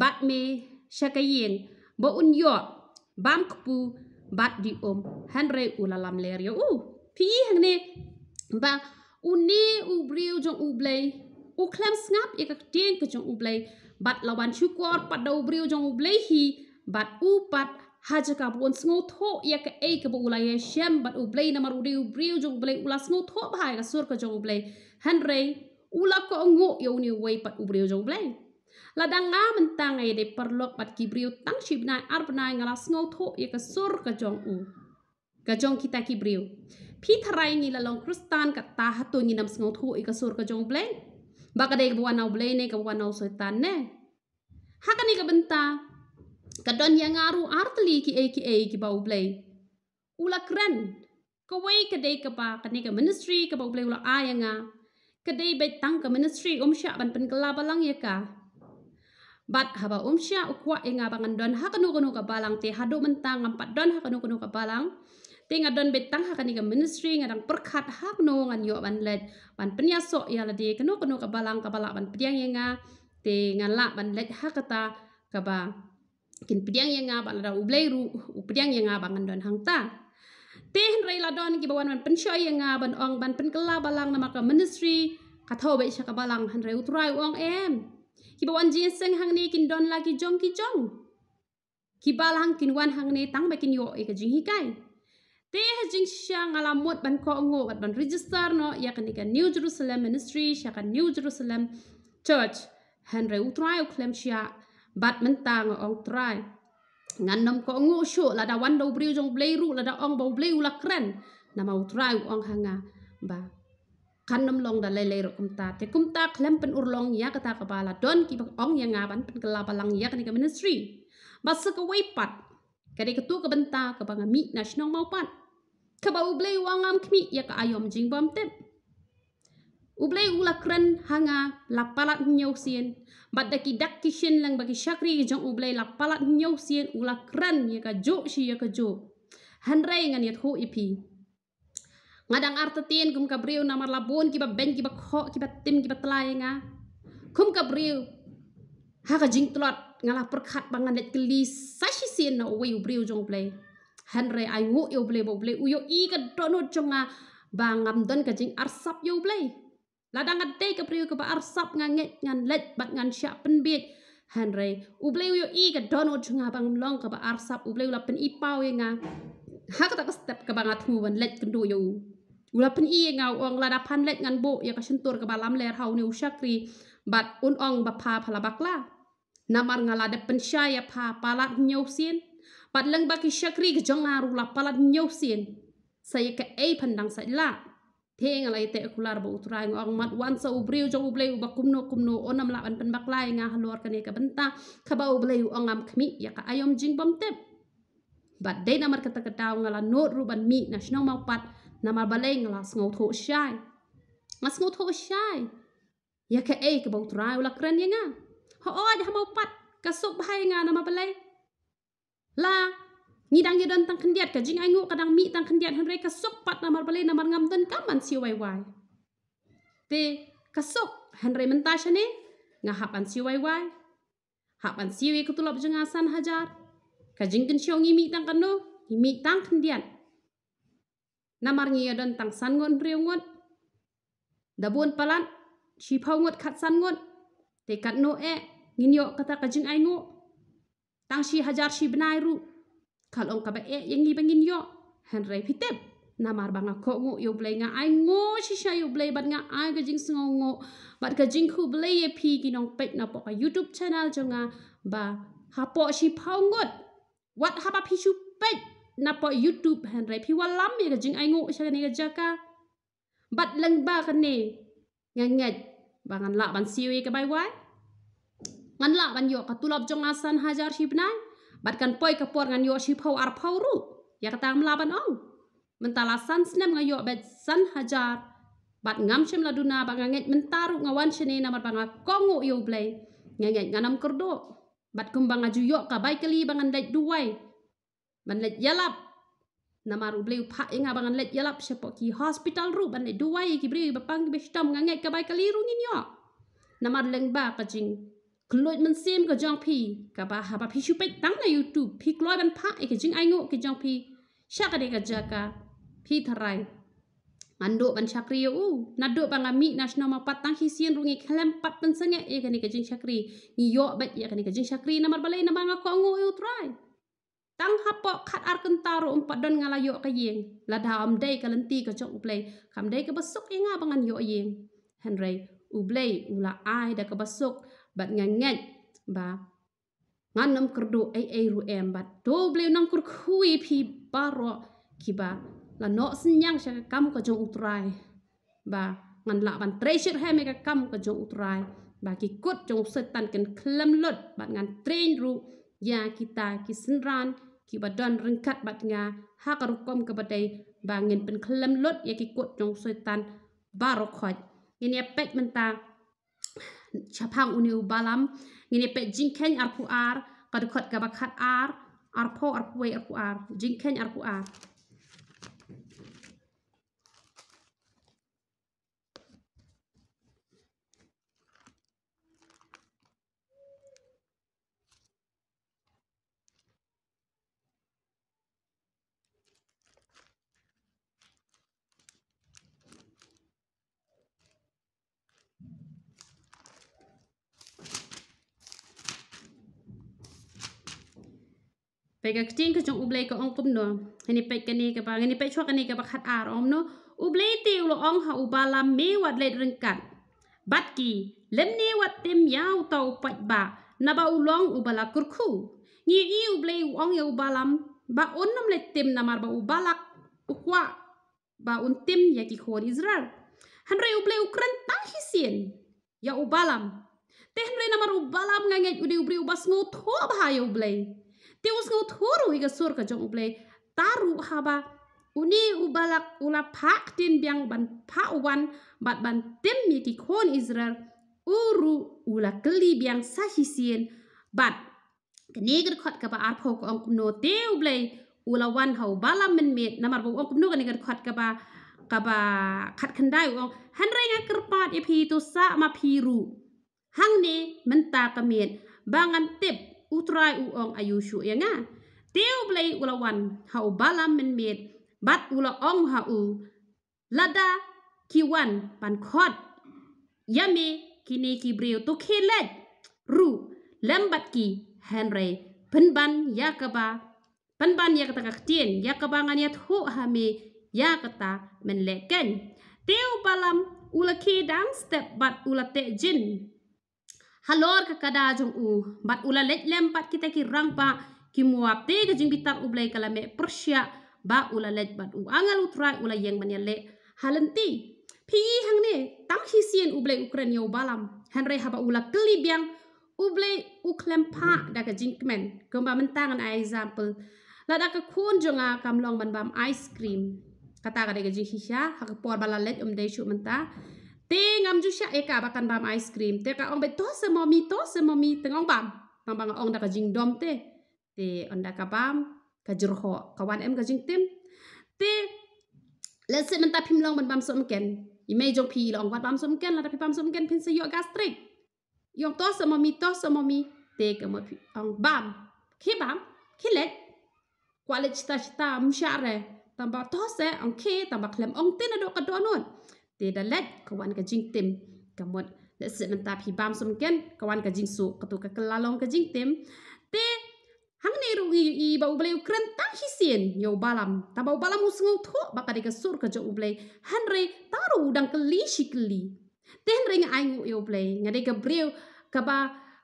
บัดเมชะกเยงบ่าวอุนยอ bam kpu bat di om hanre ulalam lerio u pi hangne ba uni u briu jong u blei u klem snap ek tien pe jong u blei bat lawan chu kor pat dau briu jong u blei hi bat u pat haja ka bon sngo tho ya ka e ka bu ulai shem bat u blei namar u briu briu jong blei ula sngo tho ba ga sur ka jong u blei hanre ula ko ngo yo ni wei pat u brio jong blei ladangamentang ai de perlok bat kibriu tang shibnai arbnai ngalas ngau tho ye ka sur ka jong u ka jong kita kibriu phi tharai ni la long kristan ka ta hatu ni nam ngau tho ye ka sur ka jong bleng ba ka de ka buan au bleng ne ka buan au setan ne hakani ka bentang ka don yang aru artli ki e ki e ki bau bleng ula kren ka wei ka dei ka ba ka ne ka ministry ka bau bleng ula ayanga ka dei be tang ka ministry om sha ban pen kala balang ye ka bat haba umsia ukwa inga bangan don ha kanu kanu ka balang te hadu mentang ngampat don ha kanu kanu ka balang te nga don betang ha kaniga ministry nga dang perkhat ha kanu ngan yo ban let ban penya so ya la de kanu kanu ka balang ka bala ban priang inga te nga la ban let ha kata ka ba kin priang inga ban ra ublai ru u priang inga bangan don hang ta te hen rai la don ki bawan ban pensyo inga ban ong ban penkela balang na maka ministry Kathau baik syak balang hendrai utrai uang em. Eh kiba wan jin seng hang ni kin don lagi jong ki jong kiba lang kin wan hang ni tang ba kin yo e ka jing hikai te ha jing syang ala mot ban ko ngo bat ban register no yakni ka new jerusalem ministry syaka new jerusalem church henry utrai o klem sya bat men tang o ong trai ngan nom ko ngo syo la da wan do briu jong blei ru la da ong bau blei u la kren nama utrai o ong hanga ba kanam long da lele ro kum ta te kum ta klem pen urlong ya kata kepala don ki ong yang ngaban pen kelabalang ya kani ke ministry basa ke waypat kadi ketu ke benta ke banga mi nasional mau pat ke ba ublei wangam kmi ya ke ayom jing bom tep ublei ula kren hanga lapalat nyau sien bat daki dak kishin lang bagi syakri jong ublei lapalat nyau sien ula kren ya ke jo si ya ke jo Hendrai ngan yat ho ipi ngadang artetin kum kabriu namar labun kiba ben kiba kho kiba tim kiba telai nga kum kabriu ha ka jing tlot ngala perkhat bangan let keli sashi sin no we ubriu jong play hanre ai wo yo play bo play uyo i ka dono jonga bangam don ka jing arsap yo play ladang ngate ka priu ka arsap nga nge ngan let bat ngan sha pen bit hanre ubleu yo i ka dono jonga bangam long ka arsap ubleu la pen ipau nga Hak tak step ke bangat hu wan let kendu yo อุลาพันอีเงาองลาดาพันเล็กงันโบยากชันตัวกับบาลัมเลรเฮาเนิวชักรีบัดอุนองบัพาพลาบักลานามาร์งลาเดปันชายาพาปาลัดเนียวเซียนบัดเลงบักิชักรีกจงอารุลาปาลัดเนียวเซียนใส่กะเอพันดังใส่ละเทงอะไรเตะคุลาร์บุตรายงองมัดวันสอุบริวจงอุบเลยอุบักุมโนคุมโนโอนำลาบันเป็นบักไลงาฮลวร์กันเอกบันตาขบ่าวอุบเลยอองามขมิยากะอายอมจิงบอมเต็บบัดเดนามาร์กตะกะดาวงลาโนรูบันมีนัชโนมาปัด na mar baleng la sngo tho shai ma sngo tho shai ya ka ei ka bau trai la kren yanga ho oj ha mau pat ka sup hai nga na mar baleng la ni dang ye don tang khndiat ka jing ai ngu ka dang mi tang khndiat han rei ka sup pat na mar baleng na mar ngam don kam man si wai wai pe ka sup han rei menta shane nga hap an si wai wai hap an si wai e ka tulap jeng asan hajar ka jing kin siong mi tang kanu mi tang khndiat namar ngi yodan tang san ngon riu ngon da buon palan chi phau ngot khat san ngon te kat no e ngin yo kata ka jing ai ngo tang shi hajar shi benai ru khal ong ka ba e yang ngi bangin yo han rai phitep namar banga ko ngo yo blai nga ai ngo shi sha yêu blai bat nga ai ka jing sngo ngo bat ka jing khu blai e phi ki nong pek na po ka youtube channel jo nga ba hapo shi phau ngot wat hapa phi chu pek na po YouTube hen rai phi walam ye jing ai ngu sha ne jaka bat leng ba ka ne nga ngat ba ngan la ban siwi ka bai wai ngan la ban yo ka tulab jong asan hajar sip nai bat kan poi ka por ngan yo sip hau ar phau ru ya ka tam la ban ong mentala san snem nga yo bet san hajar bat ngam chem la duna ba nga ngat mentaru nga wan chene na mar banga kongu yo blai nga ngat nganam kerdo bat kumbang aju yo ka bai kali bangan dai duai มันเลยยลับนามารูเลวพะเองอบางันเลยยลับเฉพาะกี่ฮอสพิทอลรูปันเลยด้วยกี่บริบปังกี่เบสตอมงั้นไงกับใบกะลีรุงินยอนามารูเลงบากระจิงกลอยมันเซมกับจองพีกับบาฮาบาพิชูไปตั้งในยูทูบพิกลอยมันพะไอ้กจิงไอโง่กับจองพีชากระเดกกับจากาพี่ทรายมันโดบันชักรีอู้นัดโดบังอามีนัชนามาปัตตังฮิเซียนรุงเอกแคลมปัตตันเซงเอกันนี่กับจิงชักรีนี่ยอบัดเอกันนี่กับจิงชักรีนามาร์บาลีนามาร์กับกองโง่ยูทราย tăng hấp bộ khát ar cân tàu rồi bắt đơn ngala yo cái gì là đàm đây cái lần ti cái chỗ ublay khám đây cái bắt súc ấy ngã bằng anh yo gì Henry u ula ai đã cái bắt súc bắt ngang ngang ba ngan nam kerdo ai ai ru em bắt do ublay nam kur khui pi baro ba là nó sinh nhang sẽ cam cái chỗ utrai ba ngan lạ bạn treasure hay mấy cái cam cái chỗ utrai ba cái cốt chỗ sợi tan cần klem lột bạn ngan train ru ya dạ, kita ki ba don ring kat bat nga ha ka ru kom ka ba dai ba ngin pen khlem lot ya ki kot jong soi tan ba ro khoj ni ne pet men ta cha pa uni u balam ni ne pet jing ken ar pu ar ka ru khot ka ba khat ar ar pho ar pu ar pu ar jing ken ar pu ar ปกจิงก็จงอุเลก็องกุมนอันนี้ปกันนี้กับอันนี้ไปช่วกันนี้กับขัดอารอมนอุเลติวลองหาอุบาลามีวัดเลดรังกัดบัดกีเล่มนี้วัดเต็มยาวเต่าปัดบะนับอุลองอุบาลกุรคูนี่อีอุเลยอองยาอุบาลามบะอุนนมเลเต็มนามาบะอุบาลักอุควะบะอุนเต็มยากิโคนอิสราเอลฮันเรอุเลยอุครันตั้งฮิเซนยาอุบาลามเต็มเรนามาอุบาลามงายงายอุเลยอุเลยอุบาสโนทัวบหายอุเลยตีวุสกูทูรู้ิีกสุรกจงอเบลยตารุ้ฮะบะอุนีอุบาลักอุลาพักตินบียงบันพักวันบัดบันเต็มยีกิคนอิสราเอลอุรุ้อุลากลีบียงสาฮิเซียนบัดกนีกรขัดกับอาร์พกองคุณโนเตียวเปลยอุลาวันเขาบาลามันเมดนามารพกองคุณโนกันนี้กรขัดกับกับขัดขันได้วงฮันไรงานกระปาดอีพีตุสะมาพีรูหังนี้มันตากระเมียนบางอันเต็บ utrai u ong ayu shu ya nga. Tiw blay ula wan ha u balam min mit bat ula ong ha u lada ki wan pan khot yame kini ki brew to khelet ru lambat ki henre penban yakaba penban yakata ka tin yakaba ngan yat hu ha me yakata men leken tiw balam ula ki dam step bat ula te jin halor ka kada jong u bat ula let lem bat kita ki rangpa ki muap te ga jing bitar u blai kala me persia ba ula let bat u angal utra ula yang man ya le halenti pi hang ne tang hi sien u blai ukrania ya u balam hanre haba ula kli biang u blai u klem pa da ga jing men gamba mentang an example la da ka kun jonga kam long ban bam ice cream kata ga de ga jing hi sha ha ka por bala let um de shu menta Ting am jusha eka bakan bam ice cream. Teka ong be to se momi to se momi teng ong bam. Bam bang ong daka jing dom te. Te onda ka bam ka jurho kawan em ka jing tim. Te le se menta pim long ban bam som ken. I me jong pi long wat bam som ken la pi bam som ken pin se yo gastric. Yong to se momi to se momi te ka mo pi ong bam. Ki bam ki le. Kwalit chita chita mshare. Tambah tose ong ki tambah klem ong tin adok kadonun te da lek kawan ka jing tim kamot le se menta phi bam sum ken kawan ka jing su katu ka kelalong ka jing tim te hang ne ru i ba u blei ukran ta hi sin yo balam ta ba u balam us ngau tho ba ka de ka sur ka jo u blei han re ta ru dang ka li shi kli te hen re nga ai ngu yo blei nga de ka breu ka ba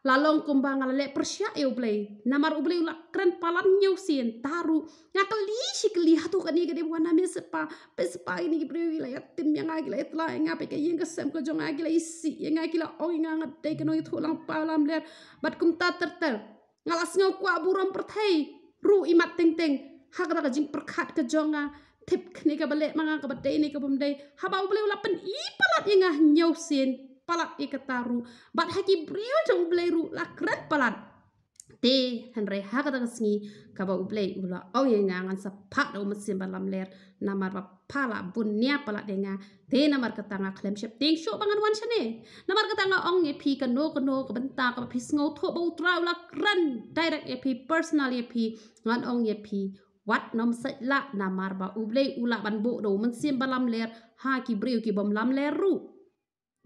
la long kumbang la le persia e eh, ublei namar ublei la kren palan nyau sien taru nya kali si kali hatu kani gede wana mesepa pespa ini gibri wila ya tim yang agila ya, etla yang ape ke yang kesem ko jong agila isi yang agila ong yang angat dei keno itu lang palam ler bat kum ta ter ter ngalas ngau kwa buram pertai ru imat teng teng hak ta kajing perkat ke jong a tip kni ka bale manga ka bate ni ka bumdei haba ublei la pen i palat yang ah nyau sien palat i kata ru. Bat haki brio cha ublei ru la kret palat. Te henre hakata kasngi kaba ublei ula au ye nga ngan sa pat o masin balam ler namar ba pala bun nia pala de nga te namar kata nga klem shep ting shok bangan wan shane. Namar kata nga ong ye pi kano kano ka benta ka pi sngo to ba utra ula kren direct ye pi personal ye pi ngan ong ye pi วัดน้ำสละนามาบะอุเบยอุลาบันโบโดมันเสียมบาลำเลรฮากิเบรยกิบอมลำเลรู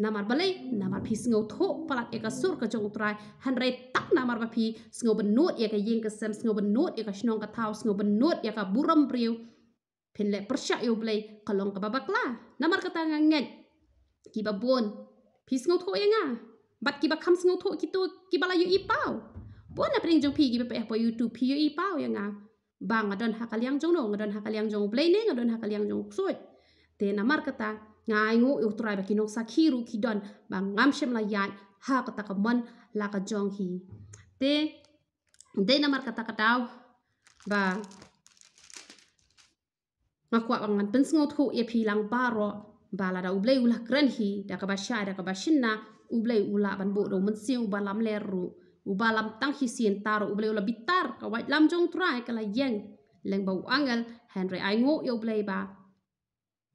namar balai namar phi singo tho palat eka sur ka jong trai han rai tak namar ba phi singo ban not eka yeng ka sem singo ban not eka shnong ka thaw singo ban not eka buram priu phen le persha yo blai kalong ka babak la namar ka tanga ngel ki ba bon phi singo tho yanga ah. bat ki ba kham singo tho ki to ki bala yu ipao bon apring jong phi ki ba pe po youtube phi yu ipao yanga bang adon hakal yang ah. ha jong no adon hakal yang jong blai ne adon hakal yang jong soi te namar ka tanga ngayo utrai ba kinong sakiru kidon bang ngamshem la yan ha kata kamon la ka jonghi te de namar kata katao ba ngakwa bang ngan pens ngot ho epi lang baro bala da ublei ula kren hi da ka ba sha da ka ba shinna ublei ula ban bo do mun siu ba lam ler ru u ba lam tang hi sien taro ublei ula bitar ka wa lam jong trai ka la yeng leng ba u angel henry ai ngo yo e ublei ba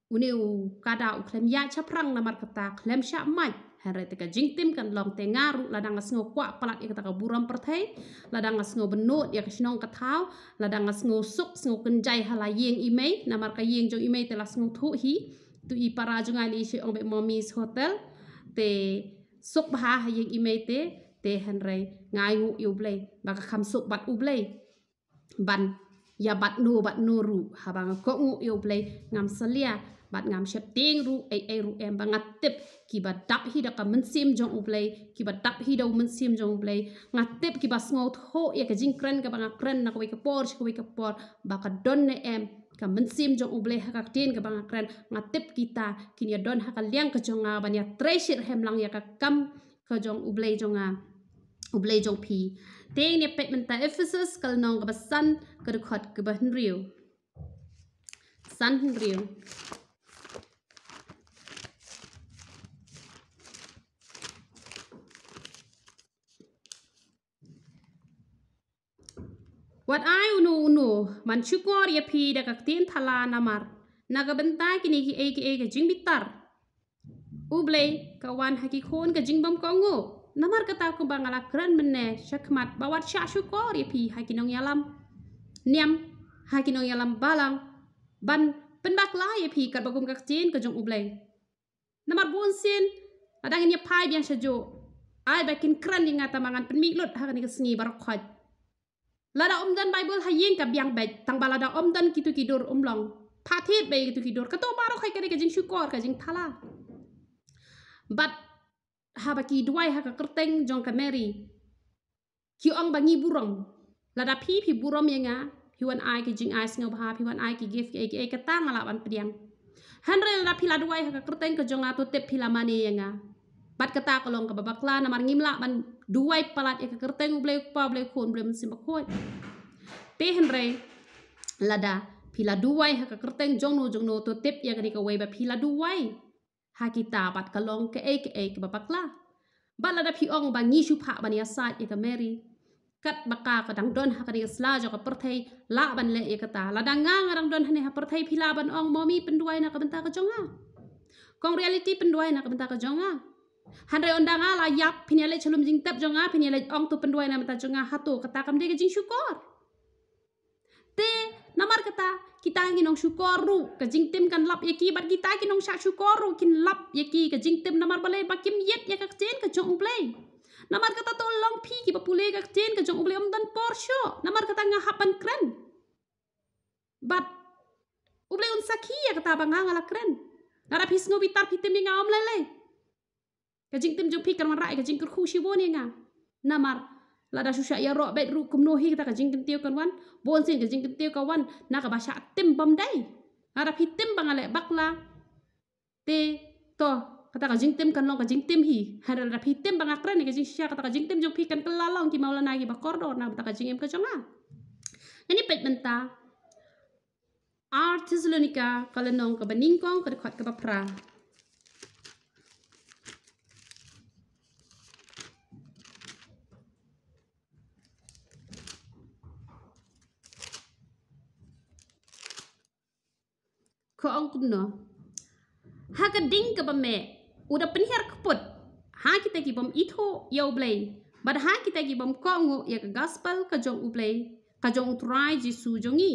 uneu kadau klem ya chaprang na markata klem sha mai hare jing jingtim kan long te ngaru ladang asngo kwa palat ik taka buram perthai ladang asngo benot ya kisnong kathau ladang asngo suk sngo kenjai hala yeng imei na marka yeng jong imei telas ngo thu hi tu i para jungai li she ongbe mommy's hotel te suk bha yeng imei te te hanre ngai ngu yu blay, baka kham suk bat u blay, ban ya bat no bat no ru habang ko ngu yu blei ngam salia bat ngam shep ding ru ai ai ru em banga tip ki ba dap hi da ka mun sim jong u play ki ba dap hi da mun sim jong u play nga tip ki ba smout ho ya ka jing kren ka banga kren na ko ka por ko ka por ba ka don ne em ka mun sim jong u play ha ka ten ka banga kren nga tip kita ki ya don ha ka liang ka jong a ban ya treasure hem lang ya ka kam ka jong u play jong a u play jong pi ding ne pet men ta ephesus kal nong ka ba san ka ru khot ka ba hnriu san hnriu วัดไอ้โนโนมันชิโกรียพีดักตีนทลานามาร์นักบันทายกินกิเอกิเอกจิงบิตรอุบเลยกวันฮักกิคนกจิงบัมกงโนามาร์กตาคุบังลากรันเนเนชักมัดบาวัดชาชิโกรียพีฮักกินงยาลัมเนียมฮักกินงยาลัมบาลังบันเป็นบักลายพีกับบกุมกักตีนกจงอุบเลยนามาร์บุนซินอดังเงียพายเบียงชจูไอ้บักินครันยังงาตามางานเป็นมีลุดฮักนิกสิงีบารคอย lada om dan bible hayin ka biang bet tang balada om dan kitu kidur umlong phathit be kitu kidur ka to baro khai kare ka jing syukur ka jing thala but haba ki dwai ha ka kerteng jong ka mary ki ang bangi burong lada phi phi burom yanga he want i ki jing i snow ha phi want i ki gift ke ke ka tang ala wan priang hanrel la phi la dwai ha ka kerteng ka jong a to te phi la mane yanga บัดกระตากระลงกับบับักลานมันิมละมันด้วยปลาดเอกเกิดเต็งเบลปาเบลคนเบลมันสิบขวดเปี้ยนไรลาดาพิลาด้วยหากเกิดเต็งจงโนจงโนตัวเต็บยังกันดีกว่าแบบพิลาด้วยหากิตาบัดกระลงกับเอกเอกกับบับักลาบัดลาดาพี่องบางยี่ชุพะบันยาศาสเอกเมรีกัดบักกากระดังดอนหากันดีสลาจอกับเปิร์เทยละบันเลเอกตาลาดาง่างกระดังดอนให้หากเปิร์เทยพิลาบันองมอมีเป็นด้วยนะกับเป็นตากระจงอ่ะกองเรียลิตี้เป็นด้วยนะกับเป็นตากระจงอ่ะ hanre undang ala yap pinyale chalum jing tap jonga pinyale ong tu penduai nam ta jonga hatu kata kam dege jing syukur te namar kata kita ngi nong syukur ru ke jing tim kan lap yeki bar kita ki nong syak syukur ru kin lap yeki ke jing tim namar bale bakim yet ya ka chen ke jong uble namar kata tolong pi ki papule ka chen ke jong uble om dan porsho namar kata nga hapan kren bat uble un sakia ya kata bangang ala kren Narapis ngobitar kita mengawam lele. กจิงตึมจุพีกันวันไรกจิงกคู่ชีวนี่งนมาลาดาชูชะยารอเบ็ดรูคุมโนฮีกตากจิงกันเตียวกันวันบนสิ่งกจิงกันเตียวกันวันนากับาชะเต็มบอมได้อารพีเต็มบังอะไรบักลาเตโตกตากจิงเต็มกันลองกจิงเต็มฮีฮารพีเต็มบังอะไรนี่กจิงชะกตากจิงเต็มจุพีกันกลาลองกิมาลานากิบักอร์ดอร์นาบตากจิงเอ็มกจงาอันนี้เป็ดมันตา Artis Lunica kalau nong kebening kong kerekat kebapra. ka ang kuno ha ka ding ka ba me uda pen her kput ha kita ki bom itho yo ya blay but ha kita ki bom ka ngo ya ka gospel ka jong u blay ka jong try jisu jongi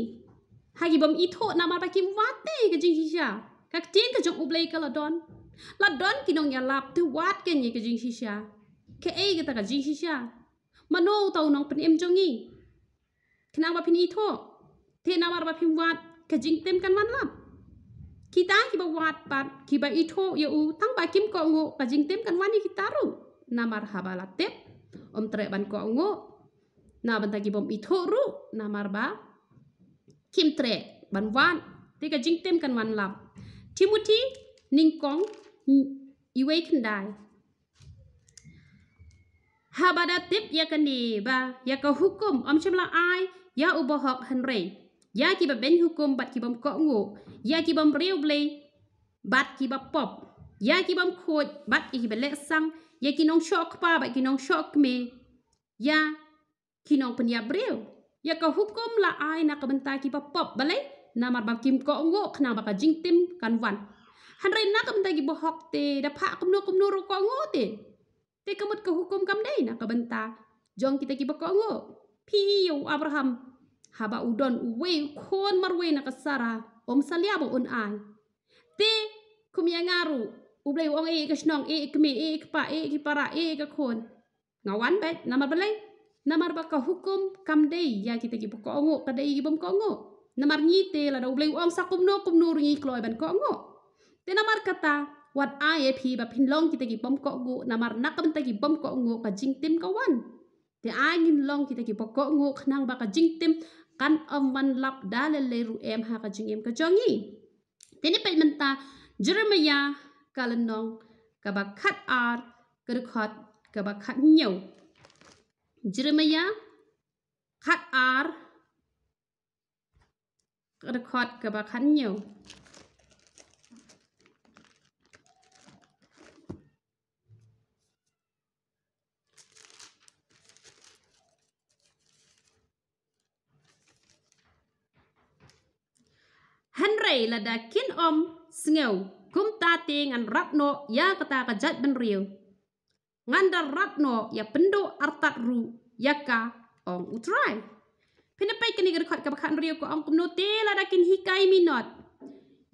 ha ki bom itho na ma ba kim wate ka jing hisha ka tin ka jong u blay ka la don la don ki nong ya lap tu wat ken ye ka jing hisha ke e ga ta ka jing hisha mano tau nong pen em jongi kenang ba pin itho Tiada marbab himwat kejing tem kan manlap khi ta khi bà wat pa khi bà ít hô yêu u thăng bà kim cọ ngô và dính tím căn wani khi ta rù na mar hà bà là tép ông trẻ bàn cọ ngô na bàn ta khi bom ít hô rù na mar ba kim trẻ bàn wan thì cái dính tím căn kan wan lập timothy ning kong yêu ai khen đại hà bà đã tiếp yakani ba yakahukum ya om chim la ai ya ubohop henry ยากีบับเบนฮุกมบัดกีบัมกองโกยากีบัมเรียวเบลบัดกีบับปอบยากีบัมโคดบัดอีกเบลเลสังยากีน้องช็อกป้าบัดกีน้องช็อกเมยากีน้องปัญญาเบลยากับฮุกมละอายนักบันตากีบับปอบเบลนามาบับกิมกองโกขนาบักจิงติมกันวันฮันเรนนักบันตากีบับฮอกเตดับพักกุมโนกุมโนรุกองโกเตเตกมุดกับฮุกมกำเนยนักบันตาจงกิตากีบับกองโกพี่อยู่อับราฮัม haba udon we kon marwe na kasara om salia bo un ai te kumia ya ngaru ublei ong e ka snong e ikmi e ikpa e ikipara e ka e kon e e ngawan bet namar balai namar ba ka hukum kam dei ya kita ki ko ngo ka dei gi bom ko ngo namar ni te la do ublei ong sakum no kum nur ni kloi ban ko ngo te namar kata wat ai e pi ba pin long kita ki bom ko ngo namar nakam ta ki bom ko ngo ka jing tim ka wan te ai ngin long kita ki ko ngo khnang ba ka jing tim kan aman lap dale le ru em ha ka jing em ka chong yi tene pe man ta jeremia kalan nong ka ba khat ar ka khat ka ba khat nyau jeremia khat ar ka khat ka ba khat nyau kai la da kin om sngeu kum ta ting an rat no ya kata ka jat ben riu ngan da rat no ya pendo artat ru ya ka ong utrai pina pai kini gerkot ka bakan riu ko ong kumno te la da kin hikai minot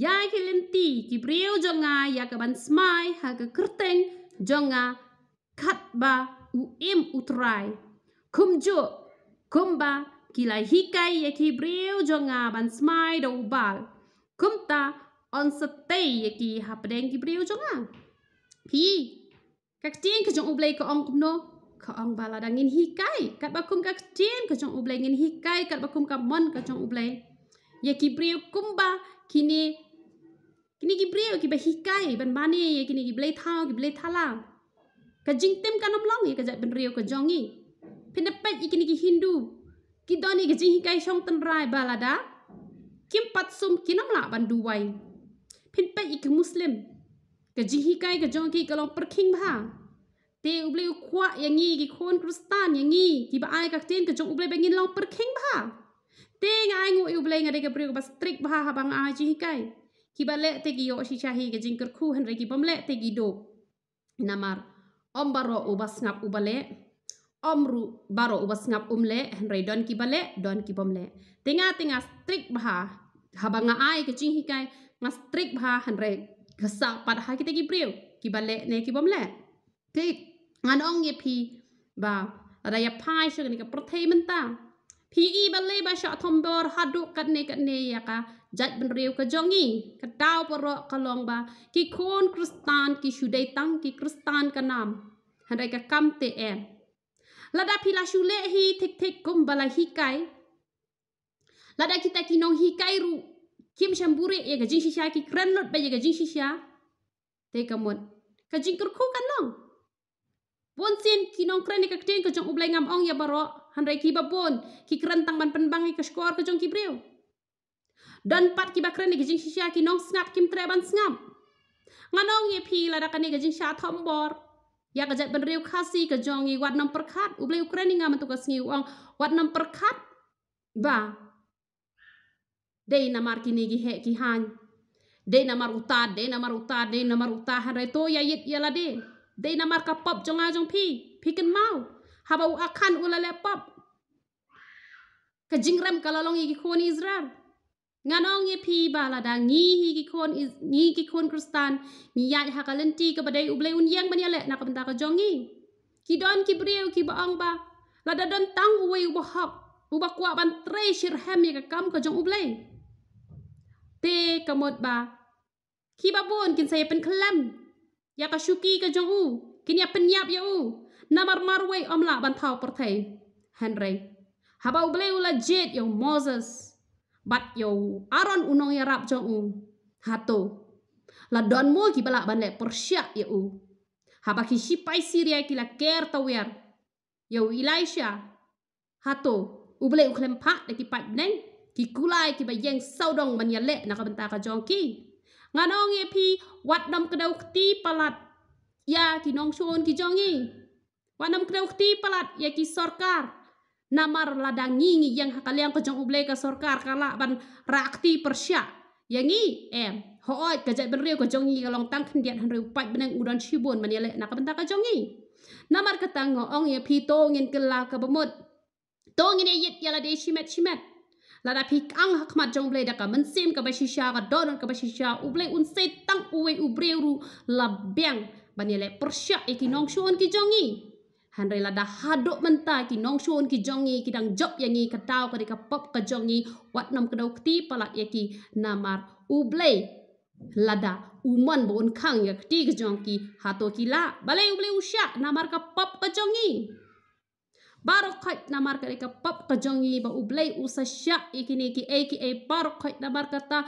ya kilenti ki briu jonga ya ka ban smai ha ka kerteng jonga kat ba u im utrai kum jo kum ba kila hikai ya ki briu jonga ban smai do ubal kumta on sa tei ki hapdeng ki priu jonga pi kak tien ka jong ublei ka ong kumno ka ong bala dangin hikai kat bakum kak tien ka jong ublei ngin hikai kat bakum ka mon ka jong ublei ye ki priu kumba kini kini ki priu ki hikai ban mani ye kini ki blei thao ki blei thala ka jing tem ka nam long ye ka jai ben riu ka jongi pinapet ikini ki hindu ki doni ki jing hikai song ten rai bala da kim patsum kinam la ban duwai pin pe ik muslim ke jihi kai ke jong ki kalong perking ba te uble kwa yangi ki khon kristan yangi ki ba ai ka tin ke jong uble bengin long perking ba te ngai ngu uble ngade ke priuk ba strik ba ha bang ai jihi kai ki ba le te ki yo shi chahi ke jing ker khu han re ki bam le te ki do namar ombaro ubas ngap ubale omru baro ubas ngap umle henry eh, don ki bale don ki bomle tinga tinga strict bha haba nga ai ke ching hikai nga strict bha henry gasa pad ha kite ki priu ki bale ne ki bomle ti ngan ong ye phi ba ra ya phai shog ni ka prathei man ta phi i bale ba sha thom bor ha du kat ne kat ne ya ka jat ben riu ka jongi ka tau poro ka long ba ki kon kristan ki shudai tang ki kristan ka nam hanrai ka kam te em eh. Lada pila shule hi tek tek kum bala hikai. Lada kita ki nong hikai ru kim shamburi ya gajin shisha ki kren lot ba ya gajin shisha. Te kamut. Ka jin kur ku kan nong. Bon sin ki nong kren ni ka kdeng ka jong ublai ngam ong ya baro. Hanrai ki ba bon ki kren tang ban penbang ni ka skor ka jong ki breo. Dan pat ki ba kren ni gajin shisha ki nong snap kim treban snap. Nganong ye pi lada ka ni gajin shah tombor. Nganong ye pi lada ka ni gajin shah tombor. Ya kerja penerima kasih kejongi wat nam perkat ubli Ukraine ngam tu kasih uang wat nam perkat ba. Dei nama kini gihe kihan. Dei nama utar, dei nama utar, dei nama utar. Hari itu ya yit ya lade. Dei nama kapop jong ajong ah, pi, pi ken mau. Haba u akan ulale pop. Kejingrem kalau longi kikoni Israel. งานองเยพีบาลาดางีฮีกิคนงีกิคนคริสตันงียาฮักเลนตีกับบดายดอุเบลอุนยังบันยาเละนักบันตากจงงีกิดอนกิเบรียวกิบองบาลาดาดอนตั้งอุเวอุบฮอกอุบกวาบันเทรชิรแฮมยากกำกจงอุเบลเตกมดบาคีบาบนกินใส่เป็นคลัมยากชุกีกจงอูกินยาเป็นยาบยาอูนามารมารเวอมลาบันเทาปรเทเฮนรีฮับอุเบลอุลาเจดยองโมเสส bắt yêu aron unong ya rap chong u hato la don mo ki bala ban le porsia ye u ha ba ki shi pai siria ki la ker ta wer yo ilaisha hato u ble u klem pa de ki pa neng ki kulai ki ba yeng sau dong man ya le na ka banta ka jong ki nga nong ye pi wat dom ka dau ti palat ya ki nong chon ki jong ni wat dom ka dau ti palat ya ki sarkar namar ladang ngi yang kalian ke jong ublek ke sorkar kala ban rakti persia yang ni em hoi ke jai benriu ke jong ngi kalong tang kan dia han riu pai benang udon chibun mani le nak pentak ke jong ngi namar ke tang ngo ong ye pito ngin ke la ke bemut to ngin ye yala de chimet chimet la da pik ang hak mat jong ble da ka men sim ke bashisha ka don ke bashisha uble un se tang uwe ubreu ru la biang mani le persia ekinong shuon ki jong ngi han rei la da hadok menta ki nong shon ki jongi ki dang job yang ni ketau ka dika pop ka jongi wat nam kedau kti palak ya ki namar ublei lada uman bon khang ya kti ka jong ki hato ki la bale ublei usha namar ka pop ka jongi baro khait namar ka dika pop ka jongi ba ublei usha sha ikini ki ek ek baro khait namar kata ta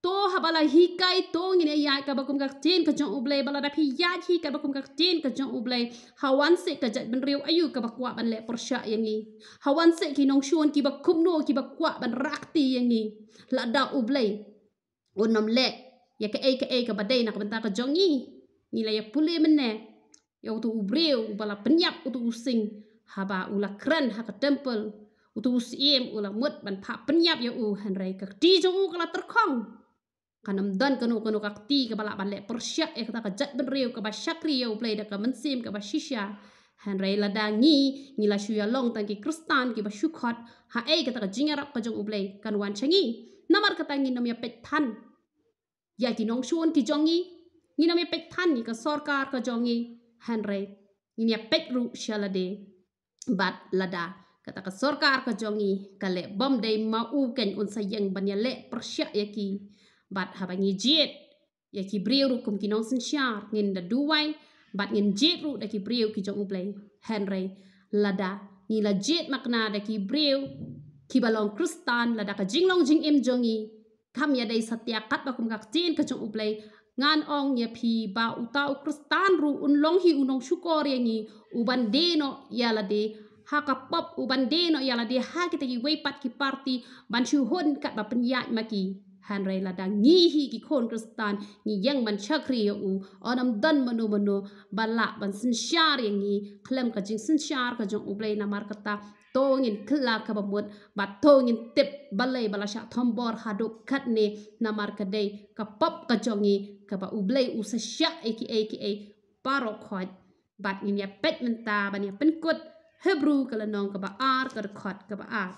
to habala hikai tong ini eh, ya ka bakum ka tin ka jong uble bala da phi ya hi ka bakum ka tin ka jong uble hawan se ka jat ben riu ayu ka bakwa ban le persya yang ni hawan se ki nong shun ki bakum no ki bakwa ban rakti yang ni la da uble onom le ya ka ai ka ai ka badai nak benta ka jong ni ni la ya pule menne ya utu ubreu bala penyak utu using haba ula kren ha ka temple utu usim ula mut ban pa penyap ya u hanrai ka di jong u kala terkong ขนมดันกนุกนุกตีกับลาบันเละปรชเอกตากจัดบันเรียวกับชักเรียวเปลยดกับมันซีมกับชิชาฮันไรละดางีงีลาชุยลงตังกีคริสตานกีบชุคอดฮะเอกตากจิงรับกจงอุเปลยกันวันชงีน้ำมันกตังงีนมีเป็ดทันยากินองชวนกีจงงีงีนมีเป็ดทันงีกับสอร์การกจงงีฮันไรงีเป็ดรูเชลเดบัดละดา kata kesorkar kejongi kalle bom day mau ken unsa yang banyak le persia yaki บัดหาบังยจีดอยากีเบียรูคุมกินองสินชาร์เงินดัดด้วยบัดเงินจีดรูดักีเบียวกิจงอุเปลยฮนรีลาดานี่ละจีดมากนาดักีเบียวคีบาลองคริสตานลาดากะจิงลองจิงเอ็มจงอีคำยาได้สัตยากัดบักุมกักจีนกิจงอุเปลยงานองยาพีบาอุตาอุคริสตานรูอุนลองฮีอุนองชุกอรียงีอุบันเดโนยาลาเดหากปอบอุบันเดโนยาลาเดหากิตกีเวปัดกิปาร์ตีบันชูฮุนกัดบักปัญญามากีฮันไรลาดังงี้ฮีกิคนคริสตานงี่ยังมันชักเรียอูออนันดันมโนมโนบัลละบันสินชาร์อย่างงี้เคลมกะจิงสินชาร์กะจงอุเบลนามารกตาโตงินคลากบมดบัดโตงินเต็บบัลเลยบัลชาทอมบอร์ฮาดุคัดเนนามารกเดย์กับปบกะจงงี้กับอุเบลอุสชยเอคิเอคิเอปารอคอยบัดเงี้เนี่ยเป็ดมันตาบัดเนี่ยเป็นกดเฮบรูกะละนองกับาอาร์กะคอดกับาอาร์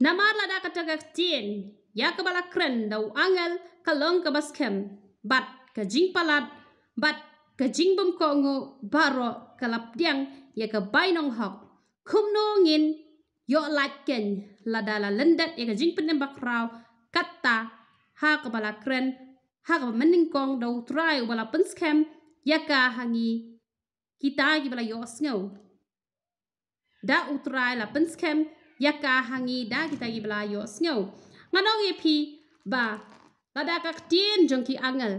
na marla da kataga tien ya kabala kren da u angel ka long ka baskem bat ka jing palat bat ka jing bum ko ngo baro ka lap diang ya ka bainong hok kum no ngin yo lak ken la da la lendat ya ka jing penem bakraw kata ha kabala kren ha ka mending kong da u try u bala penskem ya ka hangi kita gi bala yo snow da u try la penskem ya yakka hangi da kita gi belayo snyo ngano gi pi ba lada ka tin jongki angel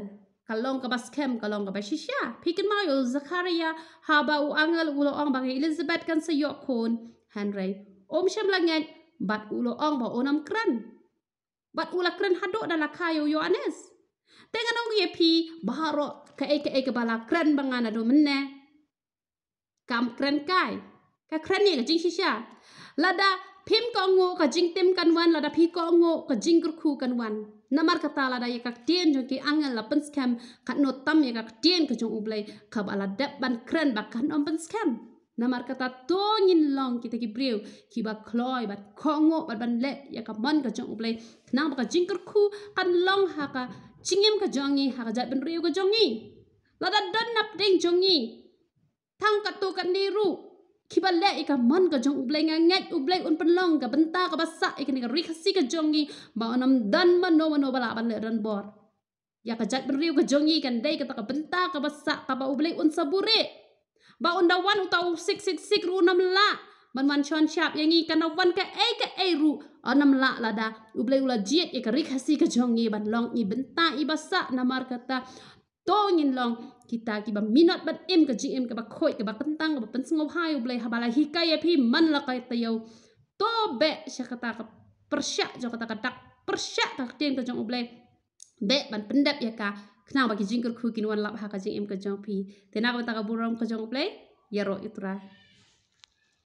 kalong ka bas kem kalong ka bashisha pikin ma yo zakaria ha ba u angel u lo ang ba elizabeth kan sa yok kon henry om shem la ngen bat u lo ang ba onam kran bat u la kran hado da la kayo yo anes tengan ong ye pi baharo ka ek ek bala kran bangana do menne kam kran kai ka kran ni ka jing shisha lada พิมก็งูกับจิงเต็มกันวันลาดาพีก็งูกับจิงกรคูกันวันน้ำมันกตาลาดายกักเตียนจงกีอังเงินลาเป็นสแคมขันโนตั้มยกักเตียนกับจงอุบลยขับอลาดับบันเครนบักขันอมเป็นสแคมน้ำมันกตาตัวยินลองกิตะกิเปรียวขีบักคลอยบัดก็งูบัดบันเละยกับมันกับจงอุบลยนางบักกับจิงกรคูกันลองหากะจิงยิมกับจงงีหากะจัดเป็นเรียวกับจงงีลาดาดันนับเด้งจงงีทั้งกัตตูกันดีรู้ kiba le ika man ka jong ublai nga ngai ublai un penlong ka benta ka basa ikani ka rikasi ka jongi ba onam dan ma no ma no bala ban le ran bor ya ka jat beriu ka jongi kan dai ka ka benta ka basa ka ba ublai un sabure ba unda wan uta u sik sik sik ru nam la man man chon chap yangi ka na wan ka ai ka ai ru onam la la da ublai ula jiet ika rikasi ka jongi ban long i benta i basa na mar kata to ngin long kita ki ba minot ban em ka gm ka ba khoi ka ba kentang ka ba pen sngo hai ublai ha bala hi kai ya phi man la kai tayo to be shakata ka persya jo kata ka tak persya ta tiang ka jong ublai be ban pendap ya ka khnao ba ki jing ker khu kin wan lap ha ka jing em ka jong phi te na ka ta ka burong ka jong ublai ya ro itra